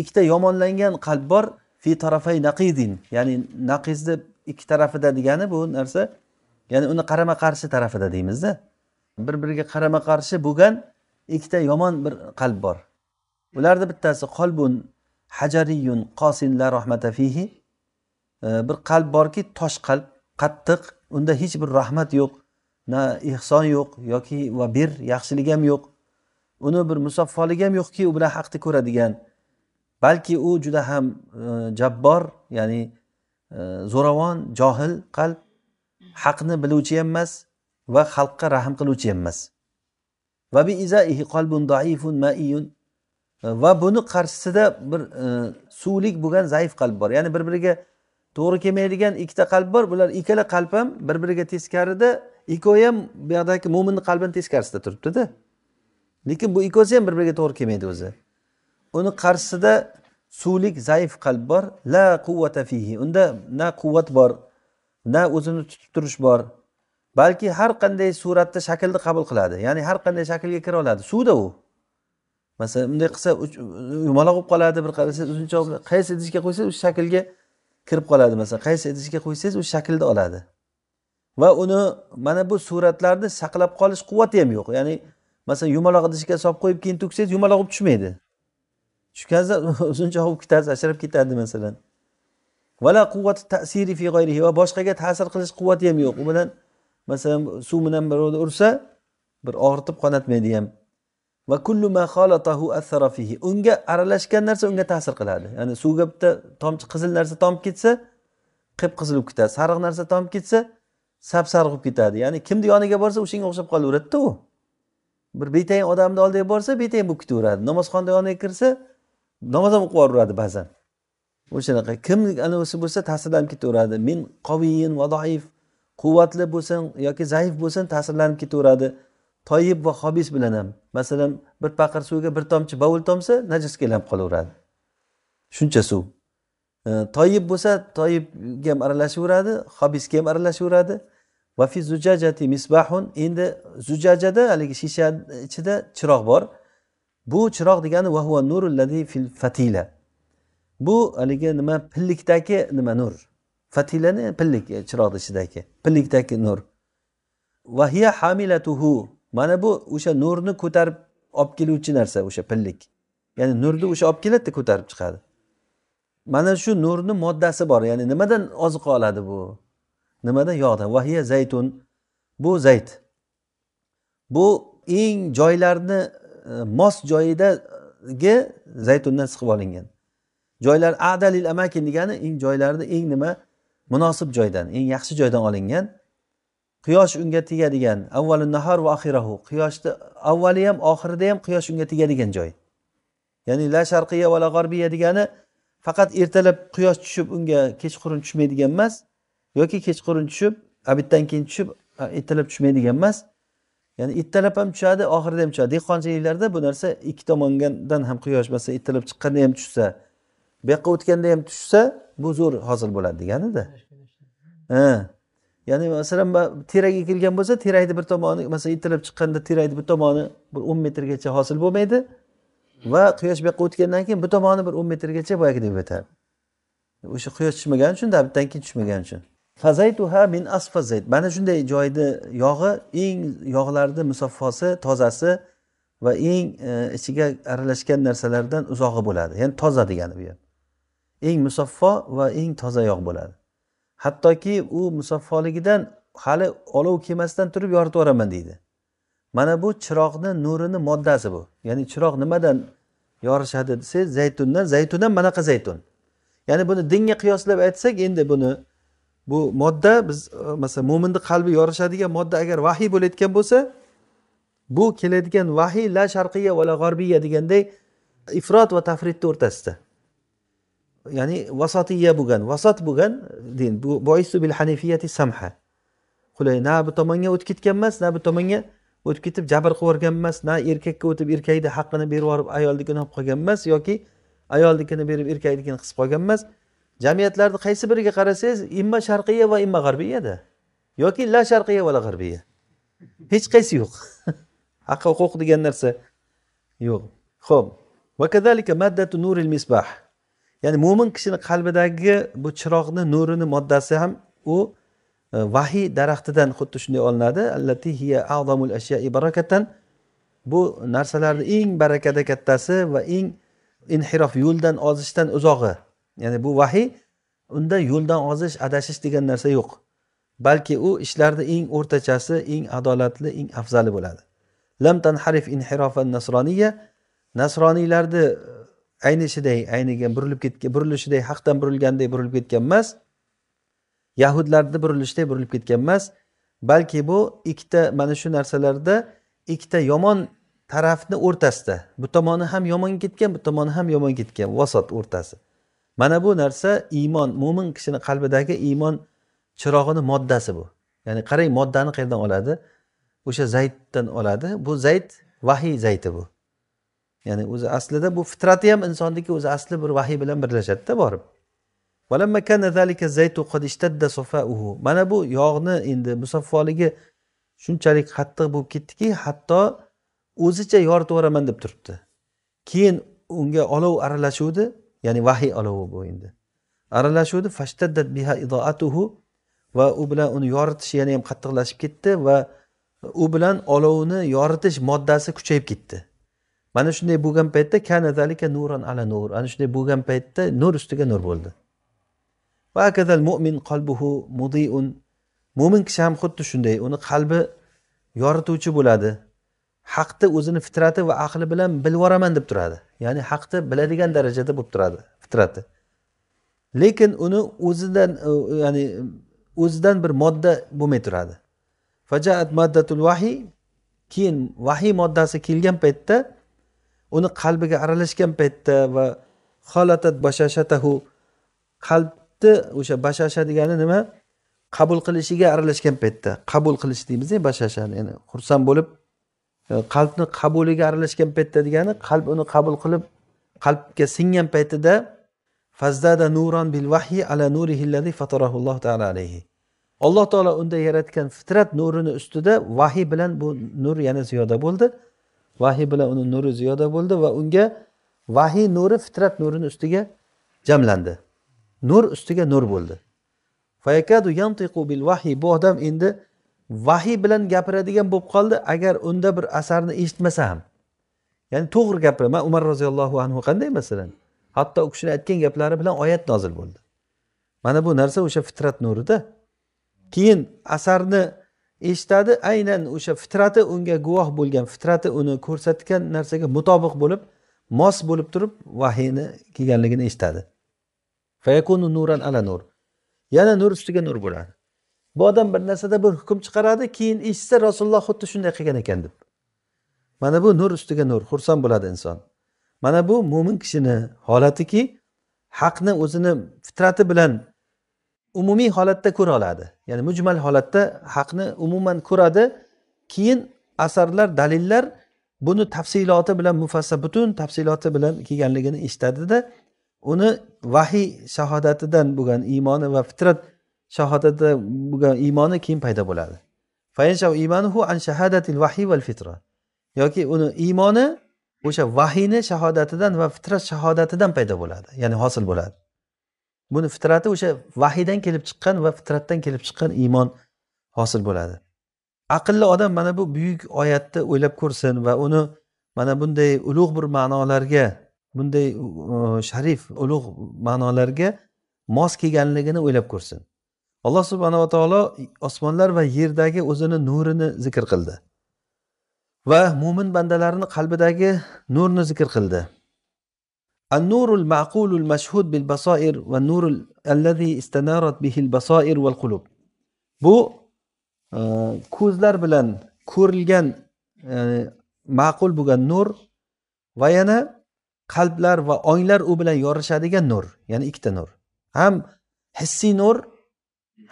Speaker 1: ikkita yomonlangan qalb bor fi tarafay naqidin ya'ni naqizni ikki tarafida degani bu narsa ya'ni uni qarama qarshi tarafida deymizda bir biriga qarama qarshi bo'lgan ikkita yomon bir qalb bor ularni bittasi qolbun hajariyun qosinla rahmata fihi bir qalb borki tosh qalb qattiq unda hech bir rahmat yo'q na ehson yo'q yoki va bir yaxshilik ham yo'q uni bir musaffoligi ham yo'qki u bilan haqni ko'radigan balki u juda ham e, jabbor ya'ni e, zo'ravon johil qalb haqni biluvchi ham emas va xalqqa rahm qiluvchi ham emas va va buni qarshisida bir e, suvlik bo'lgan zaif qalb bor ya'ni bir biriga to'g'ri kelmaydigan ikkita qalb bor bular ikkala qalb ham bir biriga teskarida ikkovi ham bu yoqdagi mo'minni qalbini teskarisida turibdida lekin bu ikkovsi ham bir biriga to'g'ri kelmaydi o'zi uni qarshisida suvlik zaif qalb bor la quvvata fihi unda na quvvat bor na o'zini tutib turish bor balki har qanday suratda shaklni qabul qiladi ya'ni har qanday shaklga kira oladi suvda u masalan bunday qilsa yumaloq bo'lib qoladi bir qarasangiz uzunchoq qaysi idishga qo'ysangiz o'sha shaklga kirib qoladi masalan qaysi idishga qo'ysangiz o'sha shaklda oladi va uni mana bu suratlarni saqlab qolish quvvati ham yo'q ya'ni masalan yumaloq idishga solib qo'yib keyin to'ksangiz yumaloq bo'lib tushmaydi tushganida uzunchoq bo'lib ketasiz ashrab ketadi masalan vala quvvati ta'siri fi g'ayrihi va boshqaga ta'sir qilish quvvati ham yo'q u bilan masalan suv bilan birovni ursa bir og'ritib qonatmaydi ham va kullu ma khalatahu athara fihi unga aralashgan narsa unga ta'sir qiladi ya'ni suvga bitta tomchi qizil narsa tomib ketsa qip qizil bo'lib ketadi sariq narsa tomib ketsa sap sariq bo'lib ketadi ya'ni kimni yoniga borsa o'shanga o'xshab qolaveradida u bir betayin odamni oldiga borsa betayin bo'lib ketaveradi namozxonni yoniga kirsa namoz ham o'qib yuboradi ba'zan o'shanaqa kim anavisi bo'lsa ta'sirlanib ketaveradi men qoviyin va doif quvvatli bo'lsam yoki zaif bo'lsam ta'sirlanib ketaveradi toyib va hobis bilan ham masalan bir paqir suvga bir tomchi bovul tomsa najis aylanib qolaveradi shuncha suv e, toyib bo'lsa toyibga ham aralashaveradi hobisga ham aralashaveradi va fi zujajati misbahun endi zujajada haligi shisha ichida chiroq bor bu chiroq degani vahua nurul fil fatila bu haligi nima pillikdagi nima nur fatilani pillik e, chiroqni ichidagi pillikdagi nur vahiya hamilatuhu mana bu o'sha nurni ko'tarib olib keluvchi narsa o'sha pillik ya'ni nurni o'sha olib keladida ko'tarib chiqadi mana shu nurni moddasi bor ya'ni nimadan oziqa oladi bu nimadan yog'dan vahiya zaytun bu zayt bu eng joylarni e, mos joyidagi zaytundan siqib olingan joylar adalil amakin degani eng joylarni eng nima munosib joydan eng yaxshi joydan olingan quyosh unga tegadigan avvali nahar va oxirahu quyoshni avvali ham oxirida ham quyosh unga tegadigan joy ya'ni la sharqiya va la g'arbiya degani faqat ertalab quyosh tushib unga kechqurun tushmaydigan emas yoki kechqurun tushib abiddan keyin tushib ertalab tushmaydigan emas ya'ni ertalab ham tushadi oxirida ham tushadi dehqonchiliklarda bu narsa ikki tomondan ham quyosh masalan ertalab chiqqanda ham tushsa bu yoqqa o'tganda ham tushsa bu zo'r hosil bo'ladi deganida ya'ni masalan teragiga kelgan bo'lsa terakni bir tomoni masalan ertalab chiqqanda terakni bir tomoni bir o'n metrgacha hosil bo'lmaydi va quyosh bu yoqqa o'tgandan keyin bu tomoni bir o'n metrgacha boyagidek o'tadi o'sha quyosh tushmagani uchun dabitdan keyin tushmagani uchun fazaytuha min asfazayt mana shunday joyni yog'i eng yog'larni musaffosi tozasi va eng e, ichiga aralashgan narsalardan uzog'i bo'ladi ya'ni toza degani bu yer eng musaffo va eng toza yog' bo'ladi hattoki u musaffoligidan hali olov kelmasdan turib yoritib yuboraman deydi mana bu chiroqni nurini moddasi bu ya'ni chiroq nimadan yorishadi desangiz zaytundan zaytun ham manaqa zaytun ya'ni buni dinga qiyoslab aytsak endi buni bu modda biz e, masalan mo'minni qalbi yorishadigan modda agar vahiy bo'layotgan bo'lsa bu keladigan vahiy la sharqiya va la g'arbiya deganday ifrot va tafritni o'rtasida ya'ni vasotiya bo'lgan vasat bo'lgan din bu boisu bil hanifiyati samha qulay na bu tomonga o'tib ketgan emas na bu tomonga o'tib ketib jabr qilib yuborgan emas na erkakka o'tib erkakni haqqini berib yuborib ayolnikini olib qolgan emas yoki ayolnikini berib erkaknikini qisib qolgan emas jamiyatlarni qaysi biriga qarasangiz imma sharqiya va imma g'arbiyada yoki la sharqiya va la g'arbiya hech qaysi yo'q haqqi huquq degan narsa yo'q ho'p وكذلك maddatu nuril misbah ya'ni mo'min kishini qalbidagi bu chiroqni nurini moddasi ham u e, vahiy daraxtidan xuddi shunday olinadi allati hiya bu narsalarni eng barakada kattasi va eng inhirof yo'ldan ozishdan uzog'i ya'ni bu vahiy unda yo'ldan ozish adashish degan narsa yo'q balki u ishlarni eng o'rtachasi eng adolatli eng afzali bo'ladi lam tanharif nasroniya nasroniylarni aynishiday ayniga burilib ketgan burilishiday haqdan burilganday burilib ketgan emas yahudlarni burilishiday burilib ketgan emas balki bu ikkita mana shu narsalarda ikkita yomon tarafni o'rtasida bu tomoni ham yomon ketgan bu tomoni ham yomon ketgan vasot o'rtasi mana bu narsa iymon mo'min kishini qalbidagi iymon chirog'ini moddasi bu ya'ni qarang moddani qayerdan oladi o'sha zaytdan oladi bu zayt vahiy zayti bu ya'ni o'zi aslida bu fitrati ham insonniki o'zi asli bir vahiy bilan birlashadida borib mana bu yog'ni endi musaffoligi shunchalik qattiq bo'lib ketdiki hatto o'zicha yoritib deb turibdi keyin unga olov aralashuvdi ya'ni vahiy olovi bu endi aralashuvdi fashtaddat biha idoatuhu va u bilan uni yoritish yana ham qattiqlashib ketdi va u bilan olovni yoritish moddasi kuchayib ketdi mana shunday bo'lgan paytda kanadalika nuran ala nur ana shunday bo'lgan paytda nur ustiga nur bo'ldi va mo'min qalbuhu mudiun mo'min kishi ham xuddi shunday uni qalbi yorituvchi bo'ladi haqni o'zini fitrati va aqli bilan bilib yuboraman deb turadi ya'ni haqni biladigan darajada bo'lib turadi fitrati lekin uni o'zidan ya'ni o'zidan bir modda bo'lmay turadi fajaat maddatul vahiy keyin vahiy moddasi kelgan paytda uni qalbiga aralashgan paytda va holatat bashashatahu qalbni o'sha bashasha degani nima qabul qilishiga aralashgan paytda qabul qilish deymiz bashashani ya'ni xursand bo'lib e, qalbni qabuliga aralashgan paytda degani qalb uni qabul qilib qalbga singan paytida fazdada nuron bil vahiy ala nurihi fatarahulloh taolo alayhi alloh taolo unda yaratgan fitrat nurini ustida vahiy bilan bu nur yana ziyoda bo'ldi vahiy bilan uni nuri ziyoda bo'ldi va unga vahiy nuri fitrat nurini ustiga jamlandi nur ustiga nur bo'ldi fayakadu yantiqu bil vahiy bu odam endi vahiy bilan gapiradigan bo'lib qoldi agar unda bir asarni eshitmasa ham ya'ni to'g'ri man umar roziyallohu anhu qanday masalan hatto u kishini aytgan gaplari bilan oyat nozil bo'ldi mana bu narsa o'sha fitrat nurida keyin asarni eshitadi aynan o'sha fitrati unga guvoh bo'lgan fitrati uni ko'rsatgan narsaga mutobiq bo'lib mos bo'lib turib vahiyni kelganligini eshitadi nuran ala nur yana nur ustiga nur bo'ladi bu odam bir narsada bir hukm chiqaradi keyin eshitsa rasululloh xuddi shunday qilgan ekan deb mana bu nur ustiga nur xursand bo'ladi inson mana bu mo'min kishini holatiki haqni o'zini fitrati bilan umumiy holatda ko'ra oladi ya'ni mujmal holatda haqni umuman ko'radi keyin asarlar dalillar buni tafsiloti bilan mufassa butun tafsiloti bilan kelganligini eshitadida uni vahiy shahodatidan bo'lgan iymoni va fitrat shahodatida bo'lgan iymoni keyin paydo bo'ladi an shahadatil vahiy fitra yoki uni iymoni o'sha vahiyni shahodatidan va fitrat shahodatidan paydo bo'ladi ya'ni hosil bo'ladi buni fitrati o'sha vahiydan kelib chiqqan va fitratdan kelib chiqqan iymon hosil bo'ladi aqlli odam mana bu buyuk oyatni o'ylab ko'rsin va uni mana bunday ulug' bir ma'nolarga bunday sharif ulug' ma'nolarga mos kelganligini o'ylab ko'rsin alloh subhanava taolo osmonlar va yerdagi o'zini nurini zikr qildi va mo'min bandalarni qalbidagi nurni zikr qildi النور المعقول المشهود بالبصائر والنور الذي استنارت به البصائر والقلوب بو ko'zlar bilan ko'rilgan ma'qul bo'lgan nur va yana qalblar va onglar u bilan yorishadigan nur ya'ni ikkita nur ham hissiy nur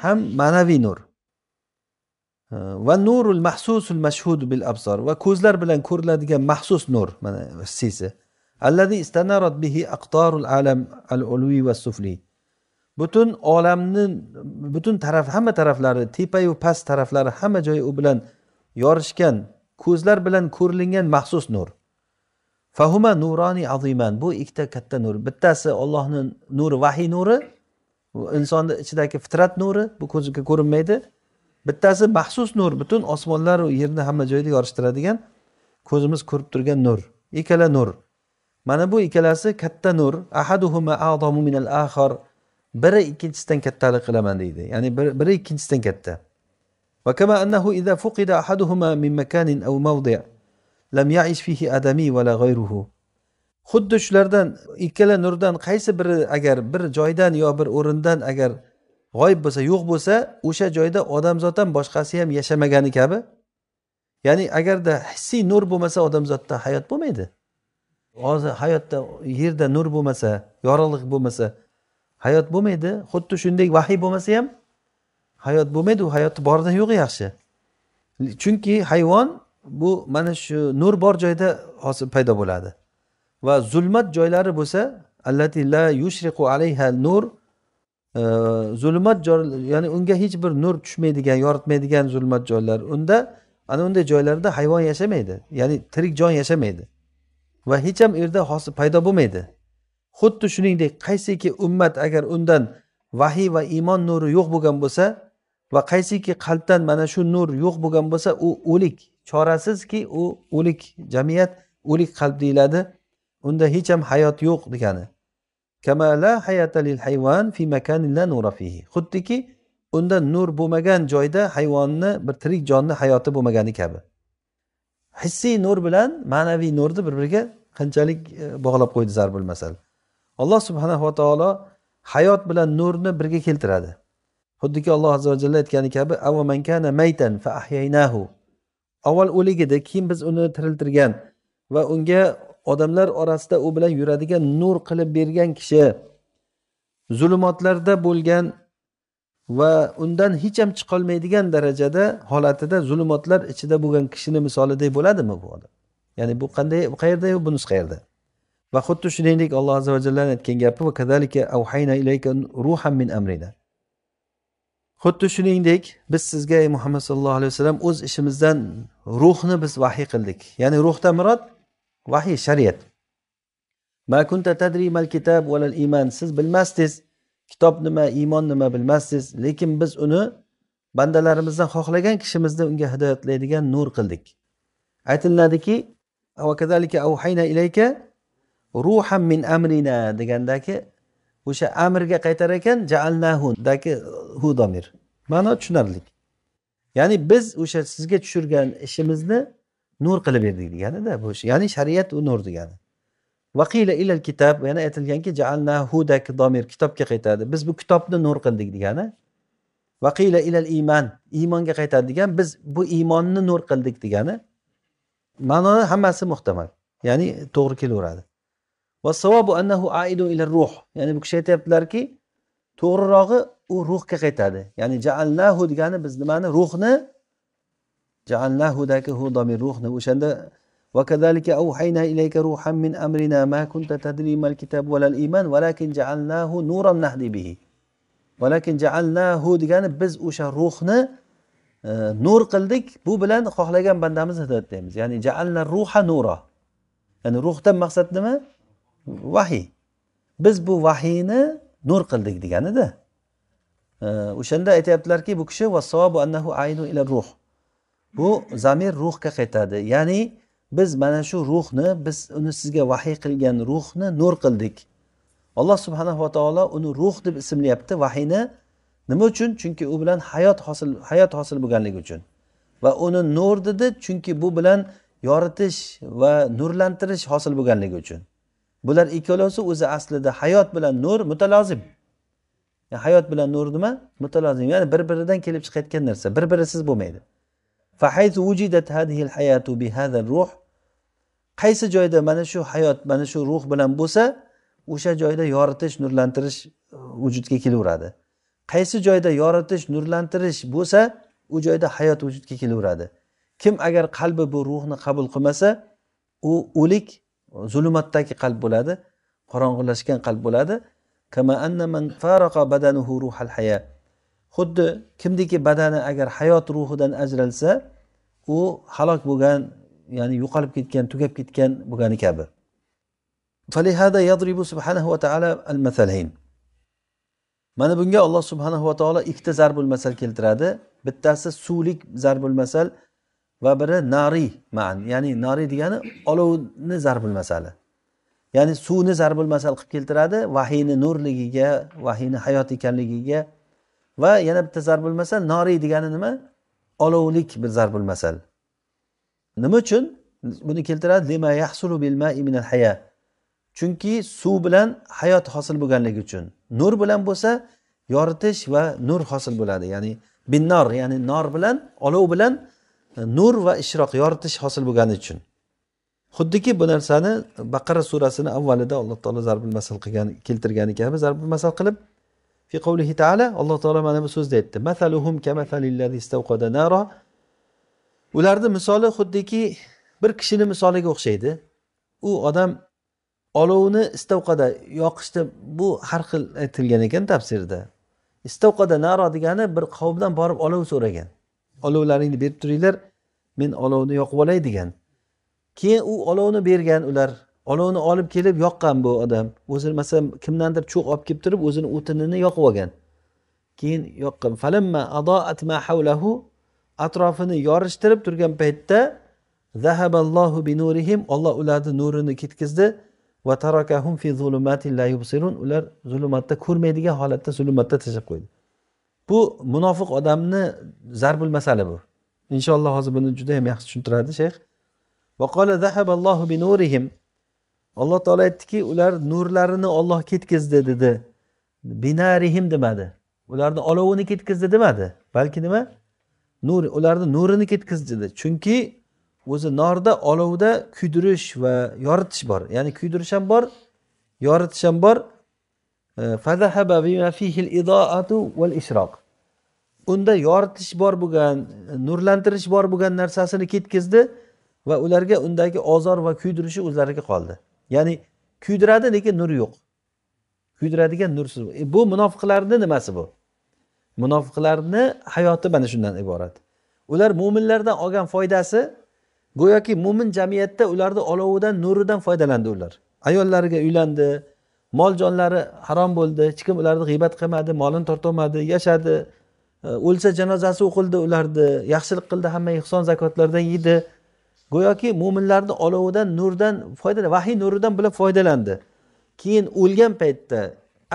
Speaker 1: ham ma'naviy nur va nurul mahsusul mashhud bil absor va ko'zlar bilan ko'riladigan maxsus nur mana hissiysi allazi istanarat bihi aqtorul alam al ulvi va sufli butun olamni butun taraf hamma taraflari tepayu past taraflari hamma joyi u bilan yorishgan ko'zlar bilan ko'rilingan maxsus nur fahuma nurani aziman bu ikkita katta nur bittasi ollohni nuri vahiy nuri insonni ichidagi fitrat nuri bu ko'zga ko'rinmaydi bittasi maxsus nur butun osmonlaru yerni hamma joyda yorishtiradigan ko'zimiz ko'rib turgan nur ikkala nur mana bu ikkalasi katta nur ahaduhuma azomu minal axar biri ikkinchisidan kattalik qilaman deydi ya'ni biri ikkinchisidan katta وكما أنه إذا فقد أحدهما من مكان أو موضع لم يعيش فيه آدمي ولا غيره xuddi shulardan ikkala nurdan qaysi biri agar bir joydan yo bir o'rindan agar g'oyib bo'lsa yo'q bo'lsa o'sha joyda odamzod ham boshqasi ham yashamagani kabi ya'ni agarda hissiy nur bo'lmasa odamzodda hayot bo'lmaydi hozir hayotda yerda nur bo'lmasa yorug'lik bo'lmasa hayot bo'lmaydi xuddi shunday vahiy bo'lmasa ham hayot bo'lmaydi u hayotni boridan yo'g'i yaxshi chunki hayvon bu mana shu nur bor joyda hosil paydo bo'ladi va zulmat joylari bo'lsa allati la yushriqu alayha nur e, zulmat ya'ni unga hech bir nur tushmaydigan yoritmaydigan zulmat joylar unda ana unday joylarda hayvon yashamaydi ya'ni tirik jon yashamaydi va hech ham erda hosil paydo bo'lmaydi xuddi shuningdek qaysiki ummat agar undan vahiy va iymon nuri yo'q bo'lgan bo'lsa va qaysiki qalbdan mana shu nur yo'q bo'lgan bo'lsa u o'lik chorasizki u o'lik jamiyat o'lik qalb deyiladi unda hech ham hayot yo'q degani xuddiki unda nur bo'lmagan joyda hayvonni bir tirik jonni hayoti bo'lmagani kabi hissiy nur bilan ma'naviy nurni bir biriga qanchalik e, bog'lab qo'ydi zarbul masal alloh subhanava taolo hayot bilan nurni birga keltiradi xuddiki alloh azi vajalla aytgani kabi kana maytan fa ahyaynahu avval o'lik edi keyin biz uni tiriltirgan va unga odamlar orasida u bilan yuradigan nur qilib bergan kishi zulmatlarda bo'lgan va undan hech ham chiqolmaydigan darajada holatida zulmotlar ichida bo'lgan kishini misolidek bo'ladimi bu odam ya'ni bu qanday qayerda bunisi qayerda va xuddi shuningdek alloh azi vajallani aytgan gapi va kadalika avhayna ilayka ruhan min amrina xuddi shuningdek biz sizga ey muhammad sallallohu alayhi vasallam o'z ishimizdan ruhni biz vahiy qildik ya'ni ruhdan murod vahiy shariat ma kunta tadri mal iman siz bilmasdingiz kitob nima iymon nima bilmassiz lekin biz uni bandalarimizdan xohlagan kishimizni unga hidoyatlaydigan nur qildik aytiladiki ilayka ruham min amrina degandagi o'sha amrga qaytar ekan jaalnahudagi hu domir ma'no tushunarli ya'ni biz o'sha sizga tushirgan ishimizni nur qilib berdik deganida bu ya'ni shariat u nur degani vaqila ilal kitob yana aytilganki jaalna hudak domir kitobga qaytadi biz bu kitobni nur qildik degani vaqila ilal iymon iymonga qaytadi degan biz bu iymonni nur qildik degani ma'noni hammasi muhtamal ya'ni to'g'ri kelaveradi annahu ila ruh ya'ni bu kishi aytyaptilarki to'g'rirog'i u ruhga qaytadi ya'ni jaalnahu degani biz nimani ruhni jaalnahudagi hu domir ruhni o'shanda وكذلك أوحينا إليك روحا من أمرنا ما كنت تدري ما الكتاب ولا الإيمان ولكن جعلناه نورا نهدي به ولكن جعلناه degani biz o'sha ruhni e, nur qildik bu bilan xohlagan bandamizni hidoyat deymiz ya'ni jaalna ruha nura ya'ni ruhdan maqsad nima vahiy biz bu vahiyni nur qildik deganida e, o'shanda aytyaptilarki bu kishi annahu aynu ila ruh bu zamir ruhga qaytadi ya'ni biz mana shu ruhni biz uni sizga vahiy qilgan ruhni nur qildik alloh subhanahu va taolo uni ruh deb ismlayapti vahiyni nima uchun chunki u bilan hayot hosil hayot hosil bo'lganligi uchun va uni nur dedi chunki bu bilan yoritish va nurlantirish hosil bo'lganligi uchun bular ikkalovsi o'zi aslida hayot bilan nur mutalozim yani hayot bilan nur nima mutalozim ya'ni bir biridan kelib chiqayotgan narsa bir birisiz bo'lmaydi qaysi joyda mana shu hayot mana shu ruh bilan bo'lsa o'sha joyda yoritish nurlantirish vujudga kelaveradi qaysi joyda yoritish nurlantirish bo'lsa u joyda hayot vujudga kelaveradi kim agar qalbi bu ruhni qabul qilmasa u o'lik zulmatdagi qalb bo'ladi qorong'ilashgan qalb bo'ladi xuddi kimniki badani agar hayot ruhidan ajralsa u halok bo'lgan ya'ni yo'qolib ketgan tugab ketgan bo'lgani kabi mana bunga alloh subhanahu va taolo ikkita zarbul masal keltiradi bittasi suvlik zarbul masal va biri nariy man ya'ni nariy degani olovni zarbul masali ya'ni suvni zarbul masal qilib keltiradi vahiyni nurligiga vahiyni hayot ekanligiga va yana bitta zarbul masal noriy degani nima olovlik bir zarbul masal nima uchun buni keltiradi yahsulu bil mai haya chunki suv bilan hayot hosil bo'lganligi uchun nur bilan bo'lsa yoritish va nur hosil bo'ladi ya'ni binnor ya'ni nor bilan olov bilan e, nur va ishroq yoritish hosil bo'lgani uchun xuddiki bu narsani baqara surasini avvalida alloh taolo zarbul masal qilgan keltirgani kabi zarbul masal qilib fi qavlihi taala alloh taolo mana bu so'zni aytdi mathaluhum nara ularni misoli xuddiki bir kishini misoliga o'xshaydi u odam olovni istavqada yoqishdi bu har xil aytilgan ekan tafsirda istavqada naro degani bir qavmdan borib olov so'ragan olovlaringni berib turinglar men olovni yoqib olay degan keyin u olovni bergan ular olovni olib kelib yoqqan bu odam o'zini masalan kimdandir cho'q olib kelib turib o'zini o'tinini yoqib olgan keyin yoqqan falamma adoat ma havlahu atrofini yorishtirib turgan paytda zahaballohu binurihim olloh ularni nurini ketkizdi va tarakahum fi zulumatin la yubsirun ular zulumatda ko'rmaydigan holatda zulumatda tashlab qo'ydi bu munofiq odamni zarbul masala bu inshaalloh hozir buni juda ham yaxshi tushuntiradi shayx وقال ذهب الله بنورهم alloh taolo aytdiki ular nurlarini olloh ketkazdi dedi binarihim demadi ularni olovini ketkazdi demadi balki nima nur ularni nurini ketkazdi dedi chunki o'zi norda olovda kuydirish va yoritish bor ya'ni kuydirish ham bor yoritish ham bor e, unda yoritish bor bo'lgan nurlantirish bor bo'lgan narsasini ketkazdi va ularga undagi ozor va kuydirishi o'zlariga qoldi ya'ni kuydiradi lekin nur yo'q kuydiradigan nursiz e, bu munofiqlarni nimasi bu munofiqlarni hayoti mana shundan iborat ular mo'minlardan olgan foydasi go'yoki mo'min jamiyatda ularni olovidan nuridan foydalandi ular ayollariga uylandi mol jonlari harom bo'ldi hech kim ularni g'iybat qilmadi molini tortolmadi yashadi e, o'lsa janozasi o'qildi ularni yaxshilik qildi hamma ehson zakotlardan yedi go'yoki mo'minlarni olovidan nurdan foydalandi vahiy nuridan bular foydalandi keyin o'lgan paytda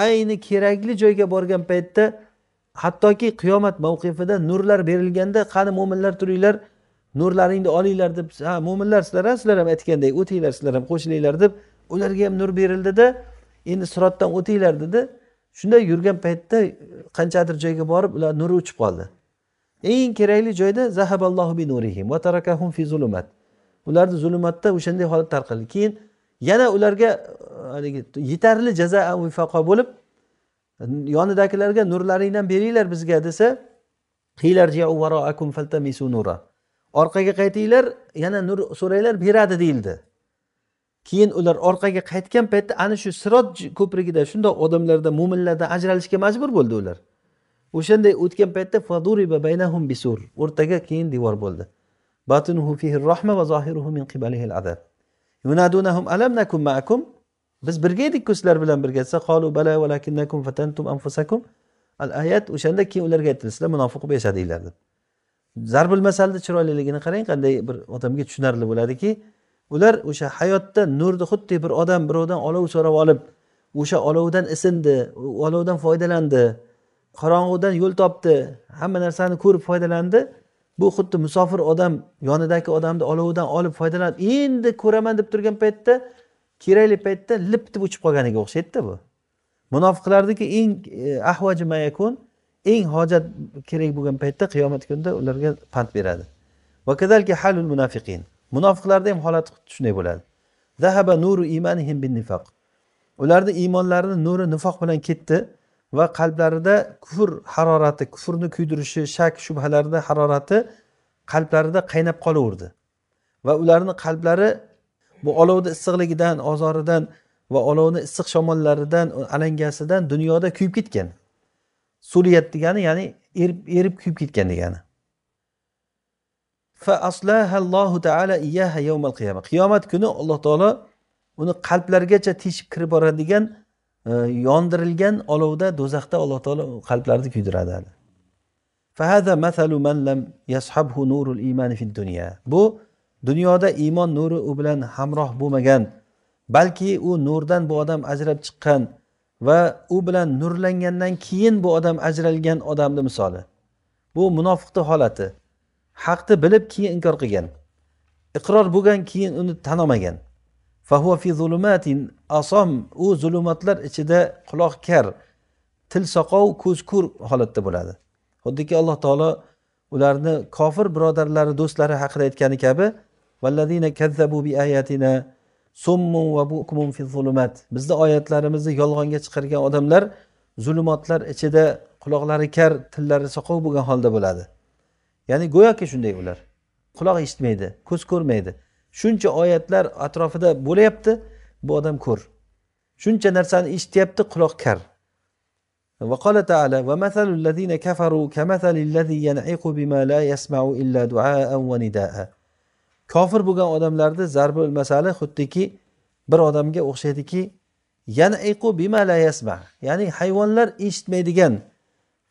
Speaker 1: ayni kerakli joyga borgan paytda hattoki qiyomat mavqifida nurlar berilganda qani mo'minlar turinglar nurlaringni olinglar deb ha mo'minlar sizlar ham sizlar ham aytgandek o'tinglar sizlar ham qo'shilinglar deb ularga ham nur berildida endi sirotdan o'tinglar dedi shunday yurgan paytda qanchadir joyga borib ular nuri o'chib qoldi eng kerakli joyda zahaballohu bi nurihim va tarakahum fi zulumat ularni zulmatda o'shanday holat tarqaldi keyin yana ularga e, haligi yetarli jazo vifaqo bo'lib yonidagilarga nurlaringdan beringlar bizga desa orqaga qaytinglar yana nur so'ranglar beradi deyildi keyin ular orqaga qaytgan paytda ana shu sirot ko'prigida shundoq odamlarda mo'minlardan ajralishga majbur bo'ldi ular o'shanday o'tgan paytda o'rtaga keyin devor bo'ldi batinuhu fihi rohma va zohiruhu min qibalihi azab yunadunahum alam nakum ma'akum biz birga edikku sizlar bilan birga desa qolu bala valakinnakum fatantum anfusakum al ayat o'shanda keyin ularga aytildi sizlar munofiq bo'lib yashadinglar deb zarbil masalni chiroyliligini qarang qanday bir odamga tushunarli bo'ladiki ular o'sha hayotda nurni xuddi bir odam birovdan olov so'rab olib o'sha olovdan isindi olovdan foydalandi qorong'udan yo'l topdi hamma narsani ko'rib foydalandi bu xuddi musofir odam yonidagi odamni olovidan olib foydalanib endi ko'raman deb turgan paytda kerakli paytda lip deb uchib qolganiga o'xshaydida bu munofiqlardagi eng e, ahvaji mayakun eng hojat kerak bo'lgan paytda qiyomat kunida ularga pand beradi vakazalki halul munafiqin munofiqlarda ham holati xuddi shunday bo'ladi zahaba nuru imanihim bin nifaq ularni iymonlarini nuri nifoq bilan ketdi va qalblarida kufr harorati kufrni kuydirishi shak shubhalarni harorati qalblarida qaynab qolaverdi va ularni qalblari bu olovni issiqligidan ozoridan va olovni issiq shamollaridan alangasidan dunyoda kuyib ketgan suriyat degani ya'ni erib erib kuyib ketgan degani qiyomat kuni alloh taolo uni qalblargacha teshib kirib boradigan yondirilgan olovda do'zaxda alloh taolo qalblarni kuydiradi bu dunyoda iymon nuri u bilan hamroh bo'lmagan balki u nurdan bu odam ajrab chiqqan va u bilan nurlangandan keyin bu odam ajralgan odamni misoli bu munofiqni holati haqni bilib keyin inkor qilgan iqror bo'lgan keyin uni tan olmagan asom u zulumatlar ichida quloq kar til soqov ko'z ko'r holatda bo'ladi xuddiki alloh taolo ularni kofir birodarlari do'stlari haqida aytgani kabi bizni oyatlarimizni yolg'onga chiqargan odamlar zulumotlar ichida quloqlari kar tillari soqov bo'lgan holda bo'ladi ya'ni go'yoki shunday ular quloq eshitmaydi ko'z ko'rmaydi shuncha oyatlar atrofida bo'lyapti bu odam ko'r shuncha narsani eshityapti quloq kar وقال تعالى ومثل الذين كفروا كمثل الذي ينعق بما لا يسمع إلا دعاء ونداء kofir bo'lgan odamlarni zarba masali xuddiki bir odamga o'xshaydiki yanaiqu bima la yasma ya'ni hayvonlar eshitmaydigan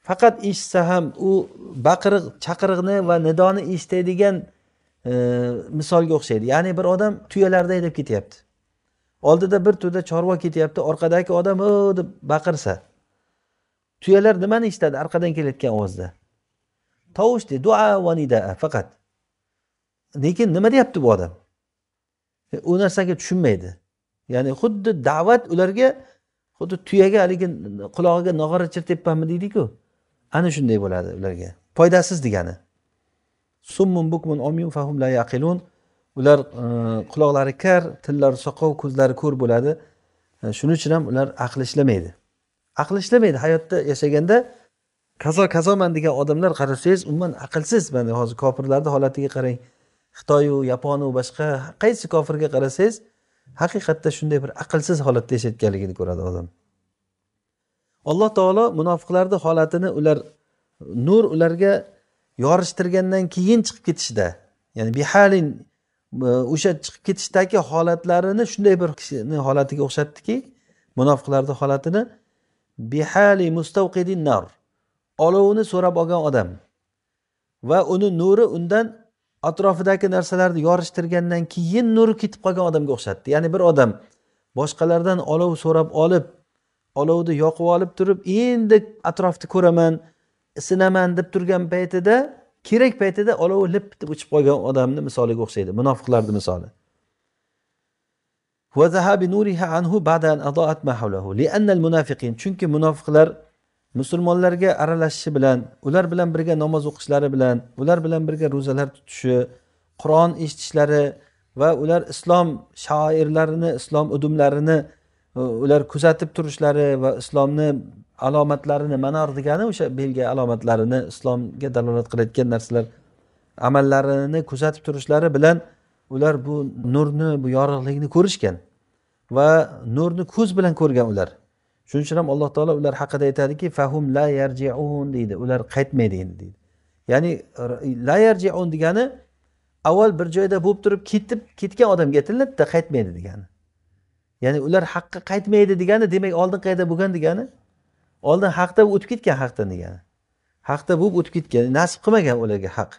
Speaker 1: faqat eshitsa ham u baqiriq chaqiriqni va nidoni eshitadigan e, misolga o'xshaydi ya'ni bir odam tuyalarda haydab ketyapti oldida bir to'da chorva ketyapti orqadagi odam o deb baqirsa tuyalar nimani eshitadi orqadan kelayotgan ovozda tovushdi dua va nidaa faqat lekin nima deyapti bu odam e, u narsaga tushunmaydi ya'ni xuddi da'vat ularga xuddi tuyaga haligi qulog'iga nog'ora chirtyapmanmi deydiku ana shunday bo'ladi ularga foydasiz degani summun bukmun fahum la yaqilun ular e, quloqlari kar tillari soqov ko'zlari ko'r bo'ladi e, shuning uchun ham ular aqli ishlamaydi aqli ishlamaydi hayotda yashaganda kazo kazoman degan odamlar qarasangiz umuman aqlsiz mana hozir kofirlarni holatiga qarang xitoyu yaponu boshqa qaysi kofirga qarasangiz haqiqatda shunday bir aqlsiz holatda yashayotganligini ko'radi odam alloh taolo munofiqlarni holatini ular nur ularga yorishtirgandan keyin chiqib ketishda ya'ni bihalin e, o'sha chiqib ketishdagi holatlarini shunday bir kishini holatiga o'xshatdiki munofiqlarni holatini bihali mustavqidin nar olovni so'rab olgan odam va uni nuri undan atrofidagi narsalarni yorishtirgandan keyin nuri ketib qolgan odamga o'xshatdi ya'ni bir odam boshqalardan olov so'rab olib olovni yoqib olib turib endi atrofni ko'raman sinaman deb turgan paytida kerak paytida olovi lip deb o'chib qolgan odamni misoliga o'xshaydi munofiqlarni misoli chunki munofiqlar musulmonlarga aralashishi bilan ular bilan birga namoz o'qishlari bilan ular bilan birga ro'zalar tutishi qur'on eshitishlari va ular islom shoirlarini islom udumlarini ular kuzatib turishlari va islomni alomatlarini manar degani o'sha belgi alomatlarini islomga dalolat qilayotgan narsalar amallarini kuzatib turishlari bilan ular bu nurni bu yorug'likni ko'rishgan va nurni ko'z bilan ko'rgan ular shuning uchun ham alloh taolo ular haqida aytadiki fahum la yarjiun deydi ular qaytmaydi endi deydi ya'ni la yarjiun degani avval bir joyda bo'lib turib ketib ketgan odamga aytiladida qaytmaydi degani ya'ni ular haqqa qaytmaydi degani demak oldin qayerda bo'lgan degani oldin haqda o'tib ketgan haqdan degani haqda bo'lib o'tib ketgan nasib qilmagan ularga haq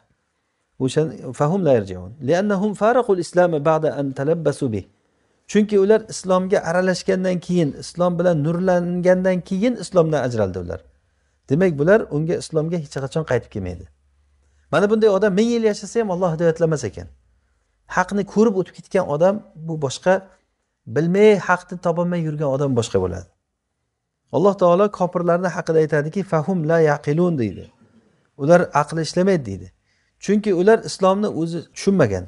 Speaker 1: ba'da an talabbasu chunki ular islomga aralashgandan keyin islom bilan nurlangandan keyin islomdan ajraldi ular demak bular unga islomga hech qachon qaytib kelmaydi mana bunday odam ming yil yashasa ham olloh hidoyatlamas ekan haqni ko'rib o'tib ketgan odam bu boshqa bilmay haqni topolmay yurgan odam boshqa bo'ladi alloh taolo kofirlarni haqida aytadiki fahum la yaqilun deydi ular aqli ishlamaydi deydi chunki ular islomni o'zi tushunmagan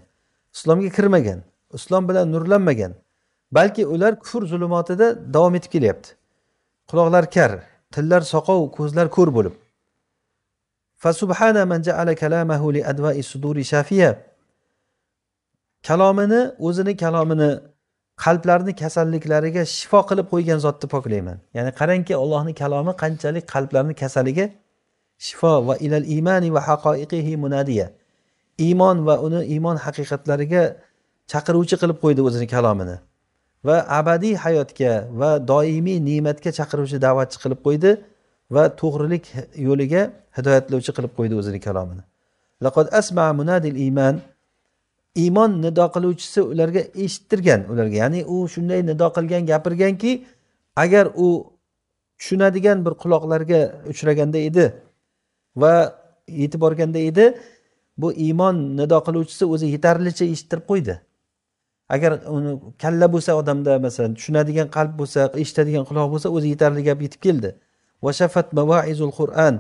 Speaker 1: islomga kirmagan islom bilan nurlanmagan balki ular kufr zulumotida davom etib kelyapti quloqlar kar tillar soqov ko'zlar ko'r bo'lib kalomini o'zini kalomini qalblarni kasalliklariga shifo qilib qo'ygan zotni poklayman ya'ni qarangki allohni kalomi qanchalik qalblarni kasaliga shifo va ilal imani va haqoiqihi munadiya iymon va uni iymon haqiqatlariga chaqiruvchi qilib qo'ydi o'zini kalomini va abadiy hayotga va doimiy ne'matga chaqiruvchi da'vatchi qilib qo'ydi va to'g'rilik yo'liga hidoyatlovchi qilib qo'ydi o'zini kalomini laqad asma munadil iymon iymon nido qiluvchisi ularga eshittirgan ularga ya'ni u shunday nido qilgan gapirganki agar u tushunadigan bir quloqlarga uchraganda edi va yetib borganda edi bu iymon nido qiluvchisi o'zi yetarlicha eshittirib qo'ydi agar uni kalla bo'lsa odamda masalan tushunadigan qalb bo'lsa eshitadigan quloq bo'lsa o'zi yetarli gap yetib keldi va shafat mavaizul qur'an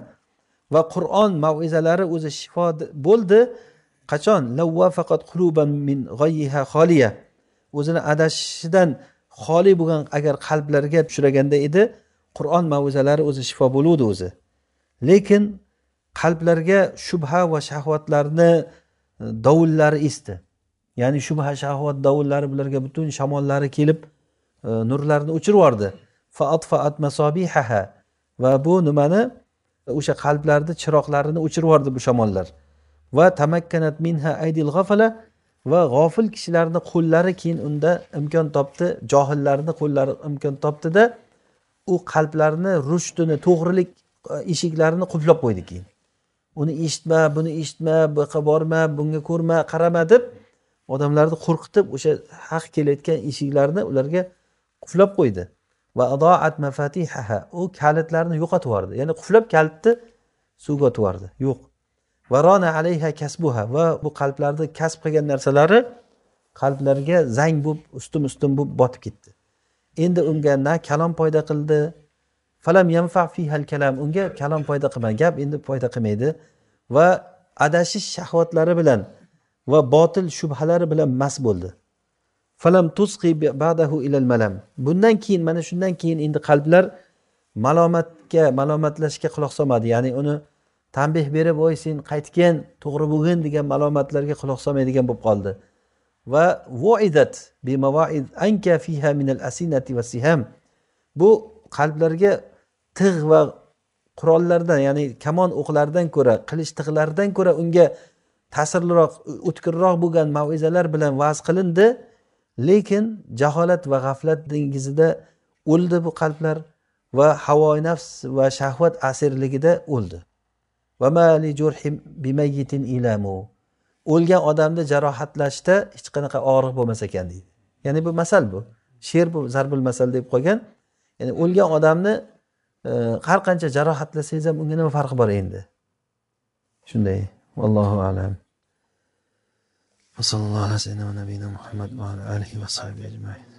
Speaker 1: va qur'on mavizalari o'zi shifo bo'ldi qachon lavva faqat quluban min g'oyiha xoliya o'zini adashishidan xoli bo'lgan agar qalblarga uchraganda edi qur'on mavuzalari o'zi shifo bo'luvdi o'zi lekin qalblarga shubha va shahvatlarni e, dovullari esdi ya'ni shubha shahvat dovullari bularga butun shamollari kelib e, nurlarni o'chirib yubordi va bu nimani o'sha qalblarni chiroqlarini o'chirib yubordi bu shamollar va tamakkanat minha aydil g'afala va g'ofil kishilarni qo'llari keyin unda imkon topdi johillarni qo'llari imkon topdida u qalblarini rushdini to'g'rilik e, eshiklarini qulflab qo'ydi keyin uni eshitma buni eshitma bu yoqqa borma bunga ko'rma qarama deb odamlarni qo'rqitib o'sha haq kelayotgan eshiklarni ularga quflab qo'ydi va adoat mafatihaha u kalitlarni yo'qotib yubordi ya'ni quflab kalitni suvga otib yubordi yo'q va alayha kasbuha va bu qalblarni kasb qilgan narsalari qalblarga zang bo'lib ustun ustun bo'lib botib ketdi endi unga na kalom foyda qildi falam yanfa fihal kalam unga kalom foyda qilmadi gap endi foyda qilmaydi va adashish shahvatlari bilan va botil shubhalari bilan mast bo'ldi falam tusqi badahu ilal malam bundan keyin mana shundan keyin endi qalblar malomatga malomatlashga quloq solmadi ya'ni uni tanbeh berib voy sen qaytgin to'g'ri bo'lgin degan malomatlarga quloq solmaydigan bo'lib qoldi va voidat anka fiha minal asinati va bu qalblarga tig' va qurollardan ya'ni kamon o'qlaridan ko'ra qilich tig'lardan ko'ra unga ta'sirliroq o'tkirroq bo'lgan mavizalar bilan va'z qilindi lekin jaholat va g'aflat dengizida o'ldi bu qalblar va havoi nafs va shahvat asirligida o'ldi o'lgan odamni jarohatlashda hech qanaqa og'riq bo'lmas ekan deydi ya'ni bu masal bu she'r bu zarbul masal deb qo'ygan ya'ni o'lgan odamni e, har qancha jarohatlasangiz ham unga nima farqi bor endi shunday allohu alam وصلى الله على سيدنا ونبينا محمد وعلى اله وصحبه اجمعين